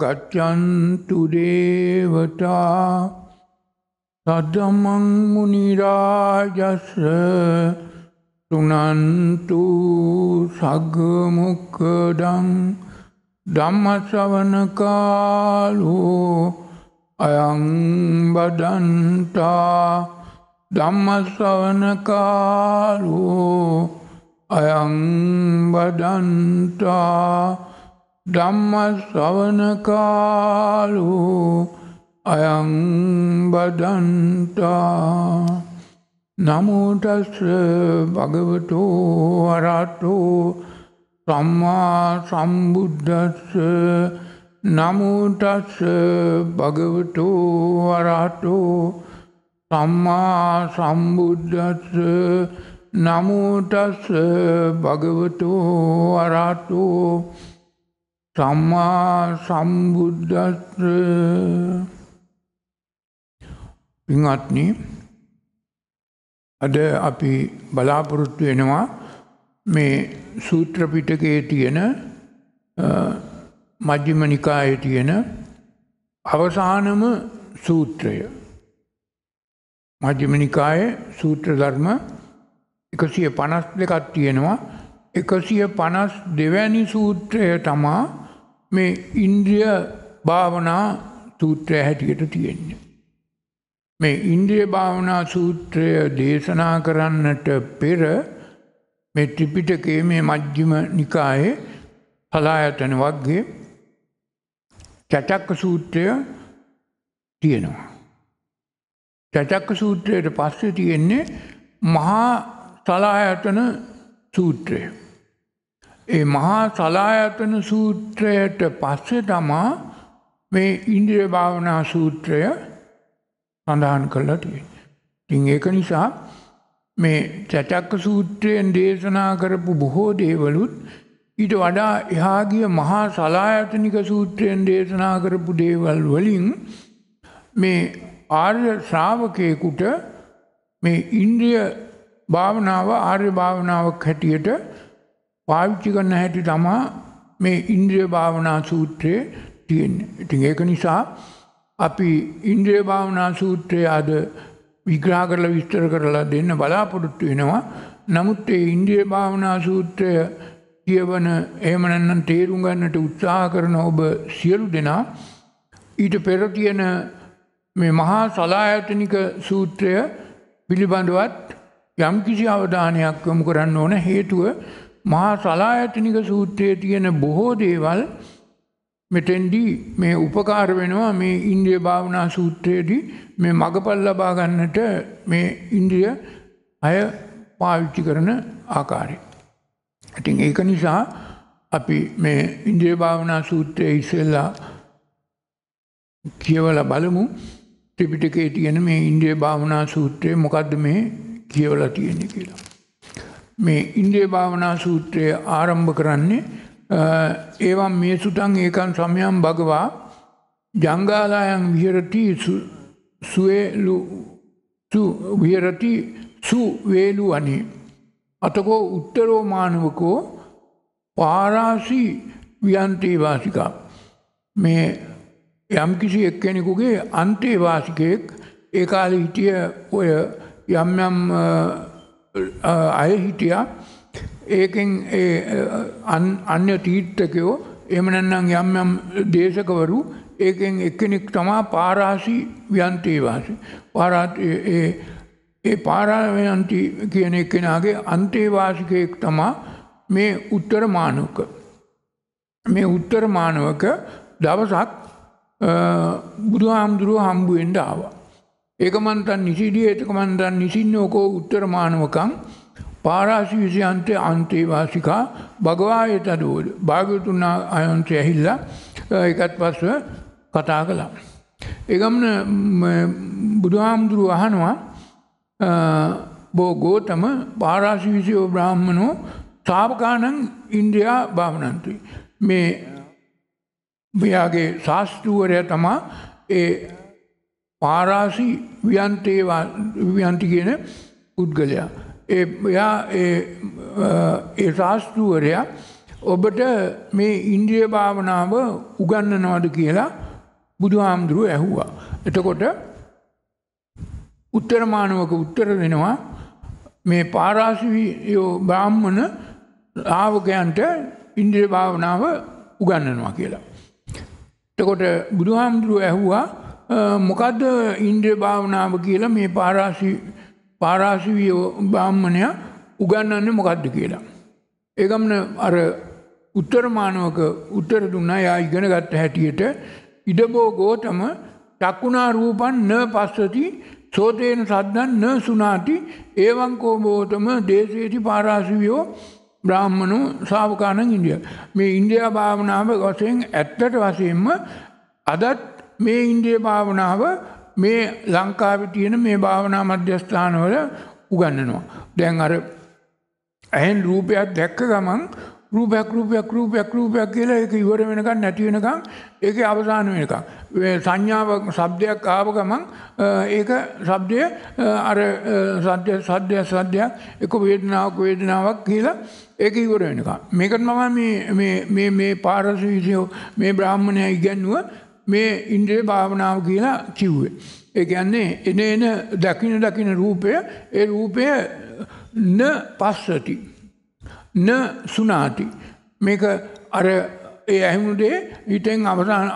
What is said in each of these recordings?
ගච්ඡන්තු දේවතා සද්දමං මුනි රාජස් සුනන්තු සග්ග මුක්ඛදං ධම්ම ශ්‍රවණ කාලෝ අයං බදන්තා ධම්ම ශ්‍රවණ කාලෝ අයං බදන්තා ධම්ම ශ්‍රවණ කාලු අයං බදන්තා නමෝ තස් භගවතු වරහතු සම්මා සම්බුද්දස්ස නමෝ තස් භගවතු වරහතු සම්මා සම්බුද්දස්ස නමෝ තස් භගවතු වරහතු සම්මා සම්බුද්ධස්ස පින්වත්නි අද අපි බලාපොරොත්තු වෙනවා මේ සූත්‍ර පිටකයේ තියෙන මජ්ක්‍ධිම නිකායේ තියෙන අවසානම සූත්‍රය මජ්ක්‍ධිම නිකායේ සූත්‍ර ධර්ම 152ක් තියෙනවා 152 වැනි සූත්‍රය තමයි මේ ඉන්ද්‍රිය භාවනා සූත්‍රය හැටියට තියෙන්නේ. මේ ඉන්ද්‍රිය භාවනා සූත්‍රය දේශනා කරන්නට පෙර මේ ත්‍රිපිටකයේ මේ මජ්ජිම නිකායේ පලායතන වගේ චටක්ක සූත්‍රය තියෙනවා. චටක්ක සූත්‍රයට පස්සේ තියෙන්නේ මහා සලායතන සූත්‍රය. ඒ මහා සලායතන සූත්‍රයට පස්සේ තමා මේ ඉන්ද්‍රිය භාවනා සූත්‍රය සඳහන් කරලා තියෙන්නේ. ඉතින් ඒක නිසා මේ චටක්ක සූත්‍රයෙන් දේශනා කරපු බොහෝ දේවලුත් ඊට වඩා එහා ගිය මහා සලායතනික සූත්‍රයෙන් දේශනා කරපු දේවල් වලින් මේ ආර්ය ශ්‍රාවකයෙකුට මේ ඉන්ද්‍රිය භාවනාව ආර්ය භාවනාවක් හැටියට පාවිච්චි කරන හැටි තමා මේ ඉන්ද්‍රිය භාවනා සූත්‍රයේ තියෙන්නේ. ඉතින් ඒක නිසා අපි ඉන්ද්‍රිය භාවනා සූත්‍රය අද විග්‍රහ කරලා විස්තර කරලා දෙන්න බලාපොරොත්තු වෙනවා. නමුත් ඒ ඉන්ද්‍රිය භාවනා සූත්‍රය කියවන එහෙම නැත්නම් තේරුම් ගන්නට උත්සාහ කරන ඔබ සියලු දෙනා ඊට පෙර තියෙන මේ මහා සලායතනික සූත්‍රය පිළිබඳවත් යම්කිසි අවධානයක් යොමු කරන්න ඕන හේතුව මහා සලායතනික සූත්‍රයේ තියෙන බොහෝ දේවල් මෙතෙන්දී මේ උපකාර වෙනවා මේ ඉන්ද්‍රිය භාවනා සූත්‍රයේදී මේ මගපල් ලබා ගන්නට මේ ඉන්ද්‍රිය අය පාවිච්චි කරන ආකාරය. ඉතින් ඒක නිසා අපි මේ ඉන්ද්‍රිය භාවනා සූත්‍රයේ ඉස්සෙල්ලා කියවලා බලමු ත්‍රිපිටකයේ තියෙන මේ ඉන්ද්‍රිය භාවනා සූත්‍රය මොකද්ද මේ කියවලා තියෙන්නේ කියලා. මේ ඉන්ද්‍රිය භාවනා සූත්‍රය ආරම්භ කරන්නේ ඒවම් මේ සුතන් ඒකන් සමයම් භගවා ජංගාලායන් විහරටි සුවේලු විහරටි සුවේලු අනි අතකෝ උත්තරෝ මානවකෝ පාරාසි වියන්තේ වාසිකා මේ යම්කිසි එක්කෙනෙකුගේ අන්තේ වාසිකයෙක් ඒ කාලේ හිටිය ඔය යම් යම් අය හිටියා ඒකෙන් අන්‍ය තීර්ථකයෝ එමනන්නම් යම් යම් දේශකවරු ඒකෙන් එක්කෙනෙක් තමා පාරාසි ව්‍යන්තේවාසි ඒ පාරාවයන්ති කියන එක්කෙනගේ අන්තේවාසිකයෙක් තමා මේ උත්තර මානුක මේ උත්තර මානවක දවසක් බුදු හාමුදුරුව හම්බුවෙන්ඩ ආවා ඒකමන්තන් නිසිඩිය ඒතකමන්තන් නිසින්නෝකෝ උත්තරමානවකං පාරාශීෂයන්තය අන්තේවාසිකා භගවාය තදෝද භාගතුනා අයන්තය ඇහිල්ලා එකත් පස්ව කතා කළා. ඒගමන බුදුහාමුදුරුව අහනවා බෝ ගෝතම පාරාශීෂයෝ බ්‍රාහ්මණෝ සාාවකානං ඉන්ද්‍රයා භාවනන්තුයි. මේ මෙයාගේ ශාස්තෘුවරය තමා ඒ පාරාසි වියන්තේ වියන්ති කියන පුද්ගලයා. ඒ එයා ඒ ශාස්තෘවරයා ඔබට මේ ඉන්ද්‍රිය භාවනාව උගන්නනවද කියලා බුදුහාමුදුරුව ඇහුවා. එතකොට උත්තරමානවක උත්තර දෙනවා මේ පාරාසිවියෝ බ්‍රාහ්මණ ආවකයන්ට ඉන්ද්‍රිය භාවනාව උගන්නනවා කියලා. එතකොට බුදුහාමුදුරුව ඇහුවා මොකක්ද ඉන්ද්‍රිය භාවනාව කියලා මේ පාරාසි පාරාසිවිය බ්‍රාහ්මණය උගන්නන්නේ මොකක්ද කියලා. ඒගමන අර උත්තරමානවක උත්තර දුන්නා යා ඉගෙන ගත්ත හැටියට ඉඩබෝ ගෝතම චක්කුණා රූපන් න පස්සති සෝතේන සද්දන් න සුනාති ඒවං කෝබෝතම දේශේති පාරාසිවියෝ බ්‍රාහ්මණු සාවකානන් ඉන්දිය. මේ ඉන්දයා භාවනාව වසයෙන් ඇත්තට වසයෙන්ම අදත් මේ ඉන්දිය භාවනාව මේ ලංකාවේ තියෙන මේ භාවනා මධ්‍යස්ථානවල උගන්වනවා. දැන් අර ඇහෙන් රූපයක් දැක්ක ගමන් රූපයක් රූපයක් රූපයක් රූපයක් කියලා ඒක ඉවර වෙනකන් නැති වෙනකන් ඒකේ අවසාන වෙනකන් සංඥාවක් શબ્දයක් ආව ගමන් ඒක શબ્දය අර සද්ද සද්ද සද්ද එක වේදනාවක් වේදනාවක් කියලා ඒක ඉවර වෙනකන් මේකට මම මේ මේ මේ පාරසීසියෝ මේ බ්‍රාහ්මණයා ඉගැන්නුව මේ ඉන්ද්‍රිය භාවනාව කියලා කිව්වේ. ඒ කියන්නේ එන එන දකින දකින රූපය ඒ රූපය න පස්සති න සුනාති මේක අර ඒ ඇහුණු දේ හිතෙන් අවසාන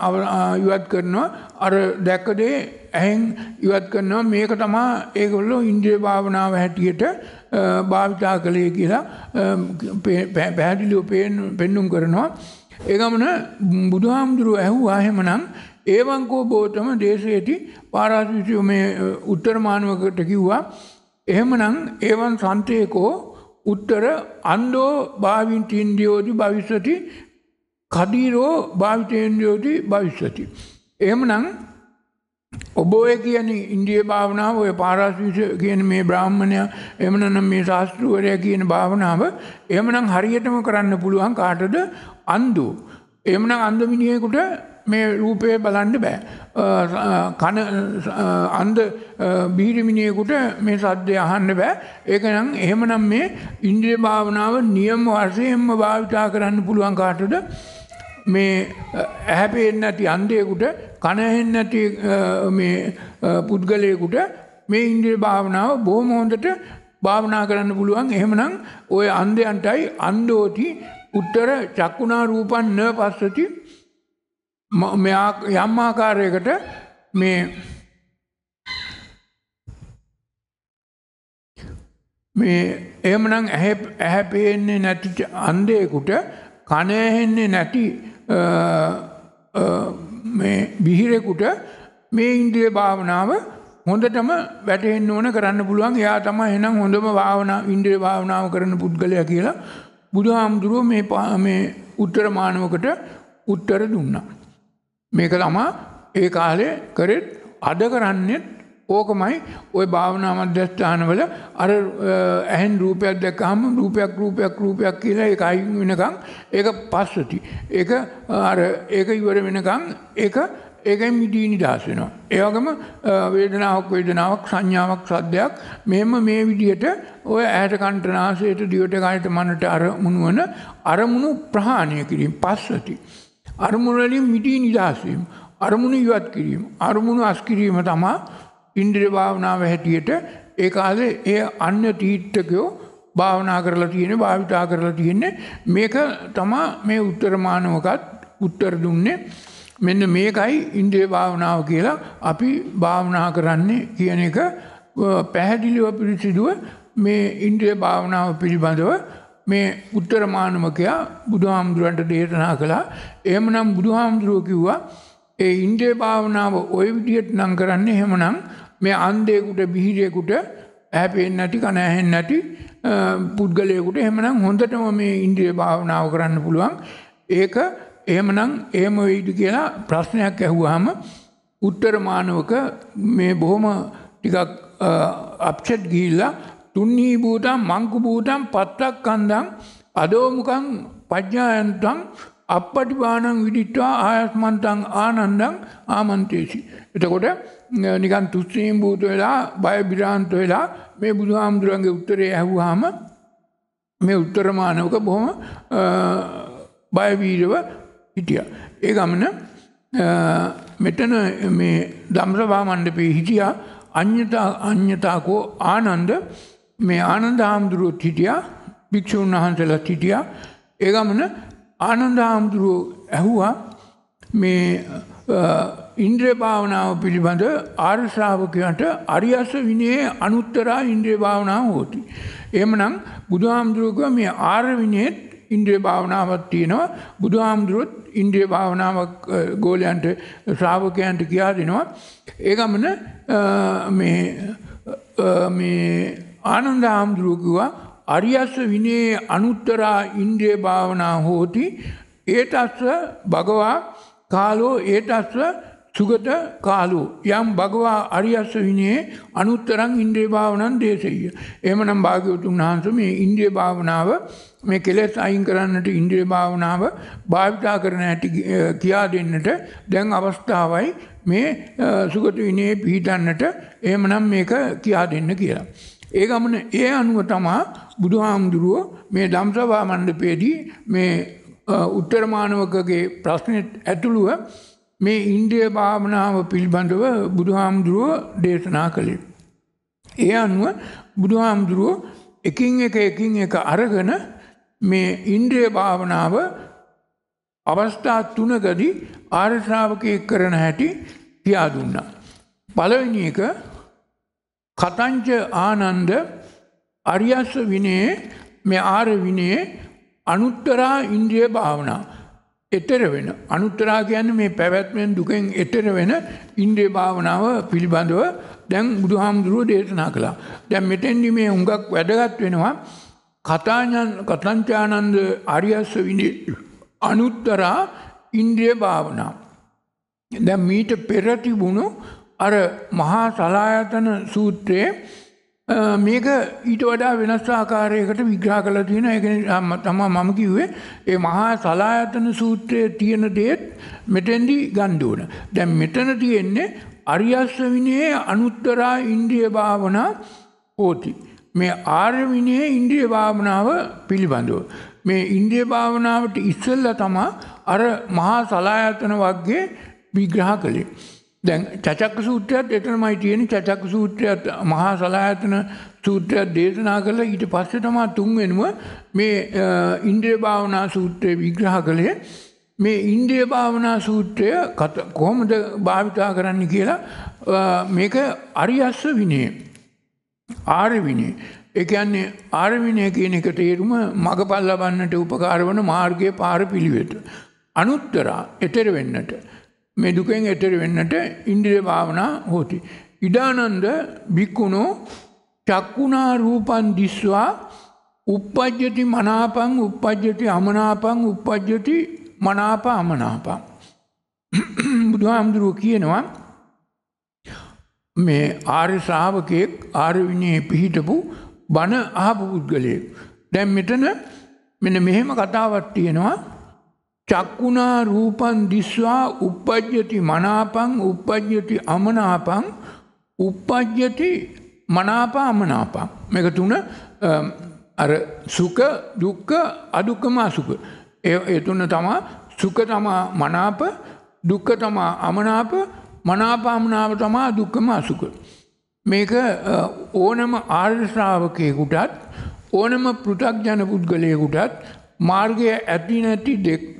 ඉවත් කරනවා අර දැක්ක දේ ඇහෙන් ඉවත් කරනවා මේක තමයි ඒගොල්ලෝ ඉන්ද්‍රිය භාවනාව හැටියට භාවිතා කළේ කියලා පැහැදිලිව පෙන්눔 කරනවා ඒ ගමන බුදුහාමුදුරුව ඇහුවා එහෙමනම් ඒවංකෝ බෝතම දේශේති පාරාසිසිය මේ උත්තර මානවකට කිව්වා එහෙමනම් ඒවන් සන්තේකෝ උත්තර අන්දෝ භාවින්තින්දියෝදි භවිස්සති කදීරෝ භාවිතේන්දියෝදි භවිස්සති එහෙමනම් ඔබ ඔය කියන ඉන්දිය භාවනාව ඔය පාරාසීස කියන මේ බ්‍රාහ්මණය එමනම් මේ ශාස්ත්‍රවරය කියන භාවනාව එමනම් හරියටම කරන්න පුළුවන් කාටද අන්දු. එමනම් අන්ද මිනිහෙකුට මේ රූපය බලන්න බෑ. කන අන්ද බීරිමිනියෙකුට මේ සද්දය අහන්න බෑ. ඒක නම් එහෙමනම් මේ ඉන්ද්‍රිය භාවනාව නියම වශයෙන්ම භාවිතා කරන්න පුළුවන් කාටද? මේ ඇහැ පේන්නේ නැති අන්ධයෙකුට කන ඇහෙන්නේ නැති මේ පුද්ගලයෙකුට මේ ඉන්ද්‍රිය භාවනාව බොහොම හොඳට භාවනා කරන්න පුළුවන්. එහෙමනම් ওই අන්ධයන්ටයි අන්ධෝති උත්තර චක්කුණා රූපන්න පස්සති යම් ආකාරයකට මේ මේ එමනම් ඇහැ පේන්නේ නැති අන්දයකුට කන ඇහෙන්නේ නැති මේ බිහිරෙකුට මේ ඉන්ද්‍රිය භාවනාව හොඳටම වැටෙන්න ඕන කරන්න පුළුවන් එයා තමයි එහෙනම් හොඳම භාවනා ඉන්ද්‍රිය භාවනාව කරන පුද්ගලයා කියලා බුදුහාමුදුරුව මේ මේ උත්තර මානවකට උත්තර දුන්න. මේක තමා ඒ කාලේ කරෙත් අද කරන්නෙත් ඕකමයි ඔය භාවනා මධ්‍යස්ථානවල අර ඇහෙන් රූපයක් දැක්කහම රූපයක් රූපයක් රූපයක් කියලා ඒක අයින් වෙනකන් ඒක පස්සති. ඒක අර ඒක ඉවර වෙනකන් ඒක ඒකයි මිදී නිදහස් වෙනවා. ඒ වගේම වේදනාවක් වේදනාවක් සංඥාවක් සද්දයක් මෙහෙම මේ විදිහට ඔය ඇහැට කනට නාසයට දිවට කයට මනට අරමුණු වන අරමුණු ප්‍රහාණය කිරීම පස්සති. අරමුණු වලින් මිදී නිදහස් වීම, අරමුණු ඉවත් කිරීම, අරමුණු අස් කිරීම තමයි ඉන්ද්‍රිය භාවනාව හැටියට ඒ කාලේ ඒ අන්‍ය තීර්ථකයෝ භාවනා කරලා තියෙන්නේ භාවිතා කරලා තියෙන්නේ මේක තමයි මේ උත්තර මානවකත් උත්තර දුන්නේ මෙන්න මේකයි ඉන්ද්‍රිය භාවනාව කියලා අපි භාවනා කරන්නේ කියන එක පැහැදිලිව පිළිසිදුව මේ ඉන්ද්‍රිය භාවනාව පිළිබඳව මේ උත්තර මානමකයා බුදුහාමුදුරන්ට දේශනා කළා. එහෙමනම් බුදුහාමුදුරුව කිව්වා ඒ ඉන්ද්‍රිය භාවනාව ওই විදිහට නම් කරන්නේ එහෙමනම් මේ අන්ධයෙකුට බිහිදෙකුට ඇහැපෙන්නේ නැති කන ඇහෙන්නේ නැති පුද්ගලයෙකුට එහෙමනම් හොඳටම මේ ඉන්ද්‍රිය භාවනාව කරන්න පුළුවන්. ඒක එහෙමනම් එහෙම වෙයිද කියලා ප්‍රශ්නයක් ඇහුවාම උත්තර මානවක මේ බොහොම ටිකක් අප්සෙට් ගිහිල්ලා තුන්නී භූතම් මංකු භූතම් පත්තක්කන්දම් අදෝමුකං පඥායන්තං අපපටිපානං විදිත්වා ආයස්මන්තං ආනන්දං ආමන්තේසි. එතකොට නිකන් තුස්සීම් භූත වෙලා බය බිරාන්ත වෙලා මේ බුදුහාමුදුරන්ගේ උත්තරේ ඇහුවාම මේ උත්තර මානවක බොහොම බයවීරව හිටිය. ඒ ගමන මෙතන මේ දම්සභා මණ්ඩපේ හිටියා අන්‍යතා අන්‍යතාකෝ ආනන්ද මේ ආනන්ද හාමුදුරුවොත් හිටියා භික්‍ෂූන් වහන්සලා හිටියා ඒ ගමන ආනන්ද හාමුදුරුවෝ ඇහුවා මේ ඉන්ද්‍ර භාවනාව පිළිබඳ ආර්ශාවකයන්ට අරියස විනයේ අනුත්තරා ඉන්ද්‍රිය භාවනාව හෝති. එමනම් බුදුහාමුදුරුවක මේ ආර්විනයත් ඉන්ද්‍රිය භාවනාවක් තියෙනවා බුදුහාමුදුරුවොත් ඉන්ද්‍රිය භාවනාවක් ගෝලයන්ට ශ්‍රාවකයන්ට කියා දෙනවා ඒ ගමන මේ මේ ආනන්ද හාමුදුරුවෝ කිව්වා අරියස්ස විනේ අනුත්තරා ඉන්ද්‍රිය භාවනා හෝති ඒතස්ස භගවා කාලෝ ඒතස්ස සුගත කාලෝ යම් භගවා අරියස්ස විනේ අනුත්තරං ඉන්ද්‍රිය භාවනං දේශෙය්‍ය. එහෙමනම් භාග්‍යවතුන් වහන්සේ මේ ඉන්ද්‍රිය භාවනාව මේ කෙලෙස් අයින් කරන්නට ඉන්ද්‍රිය භාවනාව භාවිතා කරන හැටි කියා දෙන්නට දැන් අවස්ථාවයි මේ සුගත විනේ පිහිටන්නට එහෙමනම් මේක කියා දෙන්න කියලා. ඒ ගමන ඒ අනුව තමා බුදුහාමුදුරුව මේ ධම්සභා මණ්ඩපයේදී මේ උත්තර මානවකගේ ප්‍රශ්නෙට ඇතුළුව මේ ඉන්ද්‍රිය භාවනාව පිළිබඳව බුදුහාමුදුරුව දේශනා කළේ. ඒ අනුව බුදුහාමුදුරුව එකින් එක එකින් එක අරගෙන මේ ඉන්ද්‍රිය භාවනාව අවස්ථා තුනකදී ආර්ශාවකය කරන හැටි පියා දුන්නා. පළවෙනි එක කතංච ආනන්ද අරියස්ස විනයේ මේ ආර විනයේ අනුත්තරා ඉන්ද්‍රිය භාවනා. එතර වෙන අනුත්තරා කියන්න මේ පැවැත්මෙන් දුකෙන් එතර වෙන ඉන්ද්‍රිය භාවනාව පිළිබඳව දැන් බුදුහාමුදුරුව දේශනා කළා. දැන් මෙතෙන්දි මේ හුඟක් වැදගත් වෙනවා කතඥානන්ද අරියස්වනි අනුත්තරා ඉන්ද්‍රිය භාවනා. දැ මීට පෙරතිබුණු අර මහා සලායතන සූත්‍රයේ මේක ඊට වඩා වෙනස් ආකාරයකට විග්‍රහ කළ තියෙන එක තමා මම කිව්වේ ඒ මහා සලායතන සූත්‍රය තියෙන දේත් මෙතෙන්දි ගණ්ඩුවන. දැන් මෙතන තියෙන්නේ අරියස්ස විනයේ අනුත්තරා ඉන්ද්‍රිය භාවනා පෝති. මේ ආර්විනය ඉන්ද්‍රිය භාවනාව පිළිබඳව. මේ ඉන්ද්‍රිය භාවනාවට ඉස්සල්ල තමා අර මහා සලායතන වගේ විග්‍රහ කළේ. දැන් චචක්ක සූත්‍රයත් එතනමයි තියෙන චචක්ක සූත්‍රයත් මහා සලායතන සූත්‍රයක් දේශනා කරලා ඊට පස්සේ තමා තුන්වෙනුව මේ ඉන්ද්‍රිය භාවනා සූත්‍රය විග්‍රහ කළේ මේ ඉන්ද්‍රිය භාවනා සූත්‍රය කොහොමද භාවිතා කරන්න කියලා මේක අරියස්ස විනේ ආරවිනය. ඒ කියන්නේ ආරවිනය කියන එක තේරුම මගපල් ලබන්නට උපකාර වන මාර්ගයේ පාර පිළිවෙත. අනුත්තරා එතෙර වෙන්නට. මේ දුකෙන් එතෙර වෙන්නට ඉන්ද්‍රිය භාවනා හෝති. ඉදානන්ද බික්කුණෝ චක්කුණා රූපන් දිස්වා uppajjati මනාපං uppajjati අමනාපං uppajjati මනාප අමනාපං බුදුහාමුදුරුවෝ කියනවා මේ ආර්ය ශ්‍රාවකයෙක් ආර්යවිනයේ පිහිටපු බණ අහපු පුද්ගලයෙක්. දැන් මෙතන මෙන්න මෙහෙම කතාවක් තියෙනවා චක්කුණා රූපන් දිස්වා උපජ්ජති මනාපං උපජ්ජති අමනාපං උපජ්ජති මනාපා අමනාපං මේක තුන අර සුඛ දුක්ඛ අදුක්කම අසුඛ ඒ තුන තමයි සුඛ තමයි මනාප දුක්ඛ තමයි අමනාප මනාපාමනාව තමා දුක්කම අසුක. මේක ඕනම ආර්ශ්‍රාවකයකුටත් ඕනම පෘටක්ජන පුද්ගලයකුටත් මාර්ගය ඇති නැති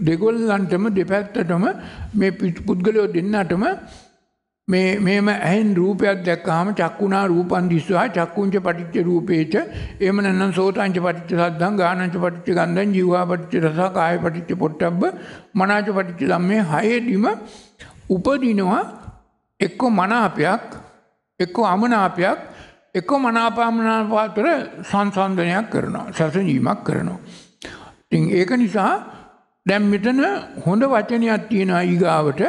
දෙගොල්ලන්ටම දෙපැත්තටම මේ පුද්ගලයෝ දෙන්නටම මෙම ඇහෙන් රූපයක් දැක්කාම චක්කුණා රූපන් දිස්වා චක්කුංච පටිච්ච රූපේච එම නන්නම් සෝතංච පටිච්ච සද්දං ගානංච පටිච්ච ගන්ධං ජීවා පටිච්ච රසා කාය පටිච්ච පොට්ටබ්බ මනාච පටිච්ච ධම්මේ හයේදීම උපදිනවා එක්කෝ මනාපයක් එක්කෝ අමනාපයක් එක්කෝ මනාපාමනාපාතර සංසන්ධනයක් කරනවා සැසජීමක් කරනවා. ඉතින් ඒක නිසා දැම් මෙතන හොඳ වචනයක් තියෙන ඊගාවට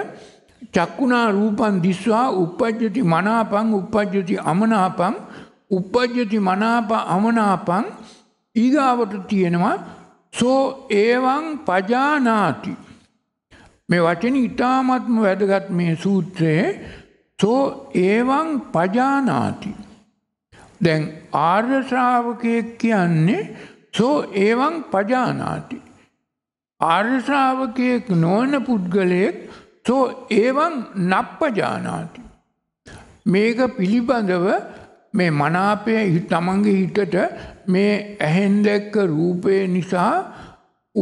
චක්කුණා රූපන් දිස්වා උපජ්ජති මනාපං උපජ්ජති අමනාපං උපජ්ජති මනාප අමනාපං ඊගාවට තියෙනවා සෝ ඒවන් පජානාති මේ වචන ඉතාමත්ම වැදගත් මේ සූත්‍රයේ සෝ ඒවන් පජානාති. දැන් ආර්යශ්‍රාවකයෙක් කියන්නේ සෝ ඒවන් පජානාති. ආර්යශ්‍රාවකයෙක් නොවන පුද්ගලයෙක් සෝ ඒවන් නප්පජානාති. මේක පිළිබඳව මේ මනාපය තමන්ගේ හිතට මේ ඇහෙන් දැක්ක රූපය නිසා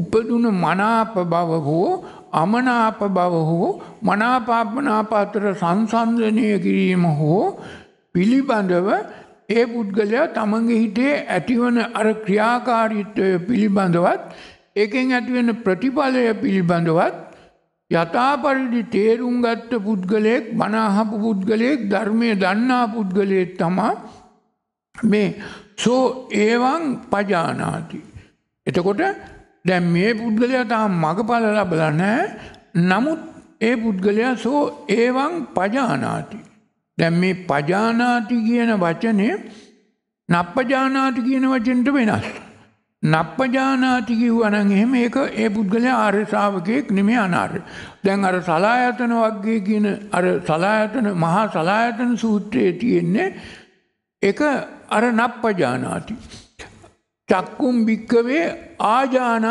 උපදුන මනාප බව හෝ අමනාප බව හෝ මනාපාපමනාපාතර සංසන්ධනය කිරීම හෝ පිළිබඳව ඒ පුද්ගලයා තමන්ගේ හිතේ ඇතිවන අර ක්‍රියාකාරීත්වය පිළිබඳවත් ඒකෙන් ඇතිවෙන ප්‍රතිඵලය පිළිබඳවත් යථාපරිදි තේරුම් ගත්ත පුද්ගලයෙක් බනාහපු පුද්ගලයෙක් ධර්මය දන්නා පුද්ගලයෙක් තමා මේ සෝ ඒවන් පජානාති. එතකොට දැන් මේ පුද්ගලයා තාම මගඵල ලබලා නැහැ නමුත් ඒ පුද්ගලයා සෝ ඒවං පජානාති දැන් මේ පජානාති කියන වචනේ නප්පජානාති කියන වචෙන්ට වෙනස් නප්පජානාති කිව්වනම් එහෙම ඒක ඒ පුද්ගලයා ආර්ය ශ්‍රාවකයෙක් නෙමෙයි අනාර්ය. දැන් අර සලායතන වර්ගයේ කියන අර සලායතන මහා සලායතන සූත්‍රයේ තියෙන්නේ එක අර නප්පජානාති. චක්කුම් භික්කවේ ආජානං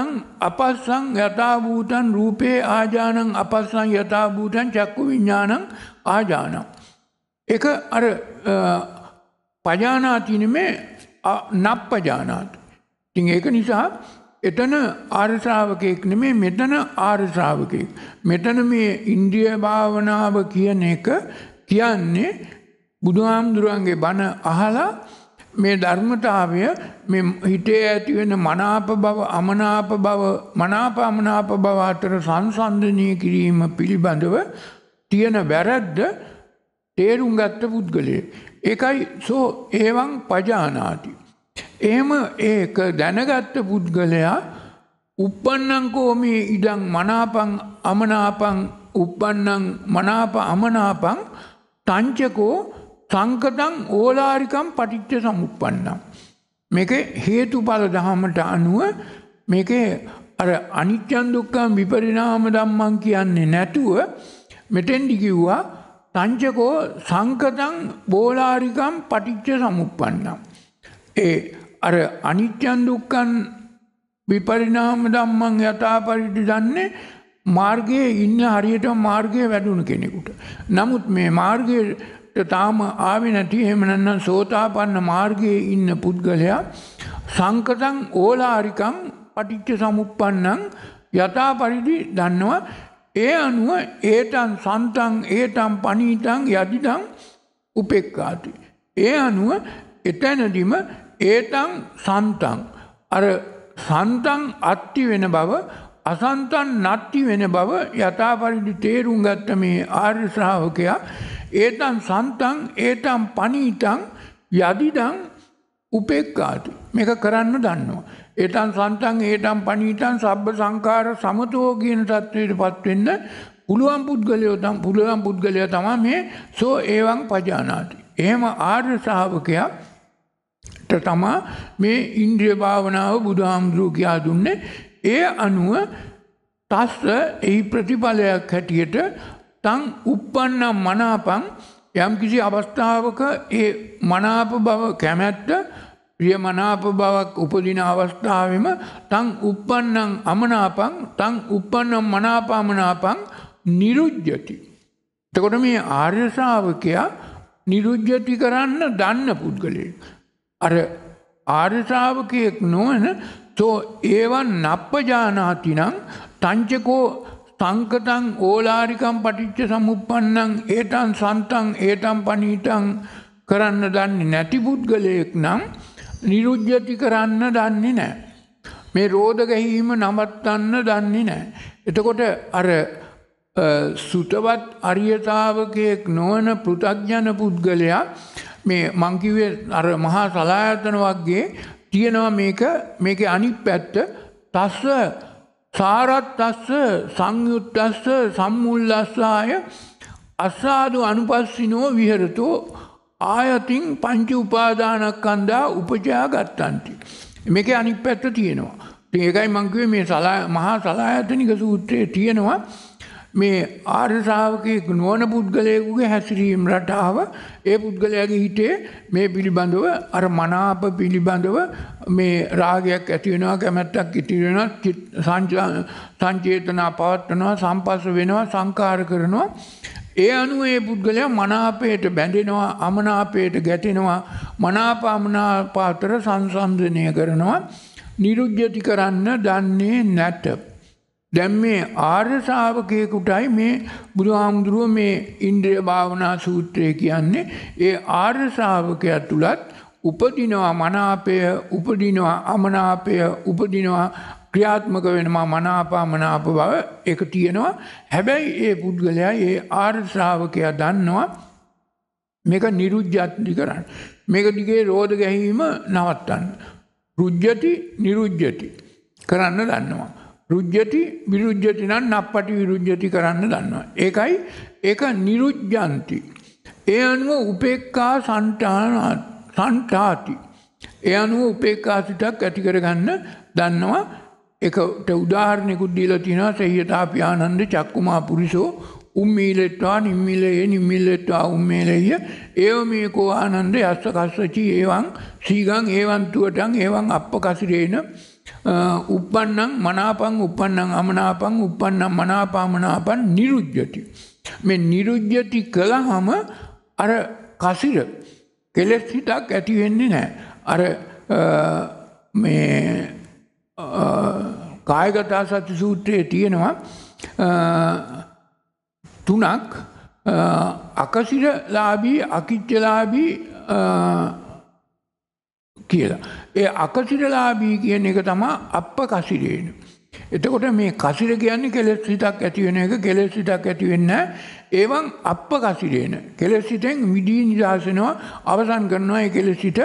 අපස්සං යථභූතන් රූපේ ආජානං අපස්සං යථභූතන් චක්කු විඤ්ඥානං ආජානං. එක අර පජානාතින මේ නප්පජානාත. තිං ඒක නිසා එතන ආර්ශ්‍රාවකයෙක් නෙමේ මෙතන ආර්ශ්‍රාවකයෙක්. මෙතන මේ ඉන්දිය භාවනාව කියන එක කියන්නේ බුදුහාමුදුරුවන්ගේ බණ අහලා මේ ධර්මතාවය මේ හිතේ ඇති වෙන මනාප බව අමනාප බව මනාප අමනාප බව අතර සංසන්දනය කිරීම පිළිබඳව තියෙන වැරද්ද තේරුම් ගත්ත පුද්ගලය. ඒකයි සෝ ඒවන් පජානාති. එහෙම ඒක දැනගත්ත පුද්ගලයා උප්පන්නංකෝමේ ඉඩං මනාපං අමනාපං උප්පන්නං මනාප අමනාපං තංචකෝ සංකතං ඕලාරිකම් පටිච්ච සමුප්පන්නම්. මේක හේතුඵල දහමට අනුව මේක අර අනිත්‍යන් දුක්ඛම් විපරිණාම ධම්මං කියන්නේ නැතුව මෙතෙන්දි කිව්වා සංජකෝ සංකතං බෝලාරිකම් පටිච්ච සමුප්පන්නම්. ඒ අර අනිත්‍යන් දුක්ඛන් විපරිණාම ධම්මං යථා පරිදි දන්නේ මාර්ගයේ ඉන්න හරියට මාර්ගයේ වැඩුණු කෙනෙකුට. නමුත් මේ මාර්ගයේ තාම ආවි නැති එහෙම නැත්නම් සෝතාපන්න මාර්ගයේ ඉන්න පුද්ගලයා සංකතං ඕලාරිකං පටිච්ච සමුප්පන්නං යථා පරිදි දන්නවා ඒ අනුව ඒතං සන්තං ඒතං පනීතං යදිදං උපෙක්කාති ඒ අනුව එතැනදිම ඒතං සන්තං අර සන්තං අත්ති වෙන බව අසන්තන් නත්ති වෙන බව යථා පරිදි තේරුම් ගත්ත මේ ආර්ය ශ්‍රාවකයා ඒතන් සන්තන් ඒතම් පනීතන් යදිඩං උපෙක්කාති මේක කරන්න දන්නවා. ඒතන් සන්තන් ඒතම් පනීතන් සබ්බ සංකාර සමතෝ කියන තත්ත්වයට පත්වෙන්න පුළුවන් පුද්ගලයෝතම් පුළුවන් පුද්ගලය තම මේ සෝ ඒවන් පජානාති. එහෙම ආර්ය සාාවකයාට තමා මේ ඉන්ද්‍රිය භාවනාව බුදුහාමුදුරුව කියා දුන්නේ ඒ අනුව තස්ස එහි ප්‍රතිඵලයක් හැටියට තං උප්පන්න මනාපං යම්කිසි අවස්ථාවක ඒ මනාප බව කැමැත්ත ප්‍රිය මනාප බවක් උපදින අවස්ථාවම තං උප්පන්නං අමනාපං තං උප්පන්නම් මනාපාමනාපං නිරුජ්ජති. තකොට මේ ආර්යශාවකයා නිරුජ්ජති කරන්න දන්න පුද්ගලය. අර ආර්ශාවකයෙක් නොවන තෝ ඒවන් නප්පජානාතිනං තංචකෝ සංකතං ඕලාරිකම් පටිච්ච සමුප්පන්නං ඒතන් සන්තං ඒතම් පනීතං කරන්න දන්නේ නැති පුද්ගලයෙක් නම් නිරුද්ධති කරන්න දන්නේ නෑ. මේ රෝධ ගැහීම නවත්තන්න දන්නේ නෑ. එතකොට අර සුතවත් අරියතාවකයෙක් නොවන පෘතග්ජන පුද්ගලයා මේ මංකිවේ අර මහා සලායතන වගේ තියෙනවා මේක මේක අනිත් පැත්ත තස්ස සාරත්තස්ස සංයුත්තස්ස සම්මුල්ලස්සාය අස්සාදු අනුපස්සිනෝ විහරතෝ ආයතින් පංචි උපාදානක්කන්දා උපජා ගත්තන්ති. මේක අනික් පැත්ත තියෙනවා. ඒකයි මංකවේ මේ සලා මහා සලායතනික සූත්‍රයේ තියෙනවා මේ ආර්ශාවකය නුවන පුද්ගලයකුගේ හැසිරීම් රටාව ඒ පුද්ගලයාගේ හිටේ මේ පිළිබඳව අර මනාප පිළිබඳව මේ රාගයක් ඇතිවෙනවා කැමැත්තක් ඉතිරෙන සංචේතනා පවත්වනවා සම්පස්ස වෙනවා සංකාර කරනවා. ඒ අනුව ඒ පුද්ගලයා මනාපයට බැඳෙනවා අමනාපයට ගැටෙනවා මනාප අමනාපාතර සංසන්ධනය කරනවා නිරුද්ජති කරන්න දන්නේ නැට. දැන් මේ ආර්ය ශාවකයෙකුටයි මේ බුදුහාමුදුරුව මේ ඉන්ද්‍රිය භාවනා සූත්‍රය කියන්නේ ඒ ආර්ය ශාවකයා තුලත් උපදිනවා මනාපය උපදිනවා අමනාපය උපදිනවා ක්‍රියාත්මක වෙනවා මනාපාමනාප බව එක තියෙනවා හැබැයි ඒ පුද්ගලයා ඒ ආර්ය ශ්‍රාවකයා දන්නවා මේක නිරුද්ධාත්ති කරන්න මේක දිගේ රෝධ ගැහිීම නවත්තන්න රුජ්ජති නිරුජ්ජති කරන්න දන්නවා රුජ්ජති විරුජ්ජති නම් නප්පටි විරුජ්ජති කරන්න දන්නවා. ඒකයි ඒක නිරුජ්ජන්ති. ඒ අනුව උපේක්කා සන්ටාති. ඒ අනුව උපේක්කා සිතක් ඇති කරගන්න දන්නවා. ඒකට උදාහරණයකුත් දීලා තිනවා සහියතාපි ආනන්ද චක්කුමා පුරිසෝ උම්මීලෙට්වා නිම්මිලයේ නිම්මිල්ලෙට්වා උම්මේලෙය ඒව මේකෝ ආනන්ද යස්ස කස්සචි ඒවන් සීගං ඒවන්තුවටන් ඒවන් අප කසිරේන උප්පන්නං මනාපං උපන්නං අමනාපං උපන්නම් මනාපාමනාපන් නිරුද්ජති. මේ නිරුද්ජති කළ හම අර කසිර කෙලෙස් හිතක් ඇතිවෙන්නේ නෑ. අර මේ කායගතා සති සූත්‍රයේ තියෙනවා තුනක් අකසිර ලාබී අකිච්චලාබී කියලා. ඒ අකසිරලාභී කියන එක තමා අප කසිරේන. එතකොට මේ කසිර කියන්නේ කෙලෙස් හිතක් ඇතිවෙන එක කෙලෙස් හිතක් ඇතිවෙන්න ඒවන් අප කසිරේන. කෙලෙස් හිතෙන් මිදී නිදහසනවා අවසන් කරනවා ඒ කෙලෙස් හිත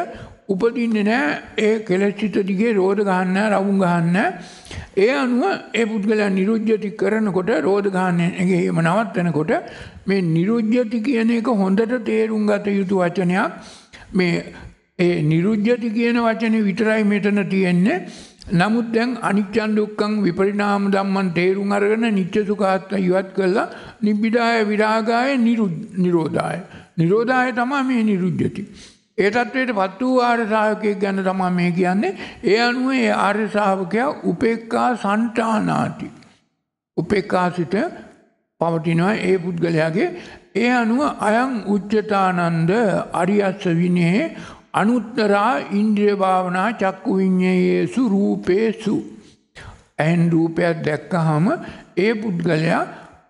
උපදින්නේ නෑ ඒ කෙලෙස් හිත දිගේ රෝධ ගහන්න රවුම් ගහන්න ඒ අනුව ඒ පුද්ගලයා නිරුද්ධති කරනකොට රෝධ ගහන්නගේ එහෙම නවත්තනකොට මේ නිරුද්ධති කියන එක හොඳට තේරුම් ගත යුතු වචනයක් මේ ඒ නිරුද්ධති කියන වචනේ විතරයි මෙතන තියෙන්නේ. නමුත් දැන් අනිච්චන් දුක්ඛං විපරිණාම ධම්මං තේරුම් අරගෙන නිත්‍ය සුඛාත්ම ඉවත් කළා නිබ්බිදාය විරාගාය නිරෝධාය. නිරෝධාය තමයි මේ නිරුද්ධති. ඒ தത്വයටපත් වූ ආර්ය ශ්‍රාවකයෙක් ගැන තමයි මේ කියන්නේ. ඒ අනුව ඒ ආර්ය ශ්‍රාවකයා උපේක්ඛා සන්තානාති. උපේක්ඛාසිත පවතිනවා ඒ පුද්ගලයාගේ ඒ අනුව අයං උච්චතානන්ද අරියස්ස විනේ අනුත්තරා ඉන්ද්‍රිය භාවනා චක්කු විඤ්ඤයේසු රූපේසු. ඇන් රූපයක් දැක්කහම ඒ පුද්ගලයා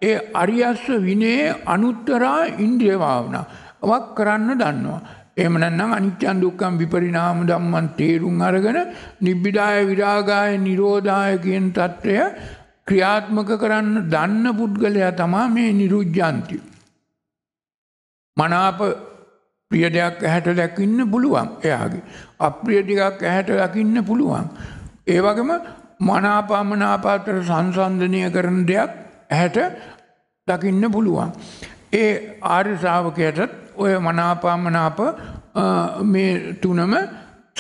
ඒ අරියස්ස විනේ අනුත්තරා ඉන්ද්‍රිය භාවනාවක් කරන්න දන්නවා. එහෙම නැත්නම් අනිච්චන් දුක්ඛම් විපරිණාම ධම්මන් තේරුම් අරගෙන නිබ්බිදාය විරාගාය නිරෝධාය කියන தত্ত্বය ක්‍රියාත්මක කරන්න දන්න පුද්ගලයා තමයි මේ නිරුද්ධාන්ති. මනාප ප්‍රිය දෙයක් ඇහැට දැකින්න පුළුවන් එයාගේ. අප්‍රිය ටිකක් ඇහැට දකින්න පුළුවන්. ඒ වගේම මනාපාමනාපාතර සංසන්ධනය කරන දෙයක් ඇහැට දකින්න පුළුවන්. ඒ ආර්ය ශ්‍රාවකයටත් ඔය මනාපාමනාප මේ තුනම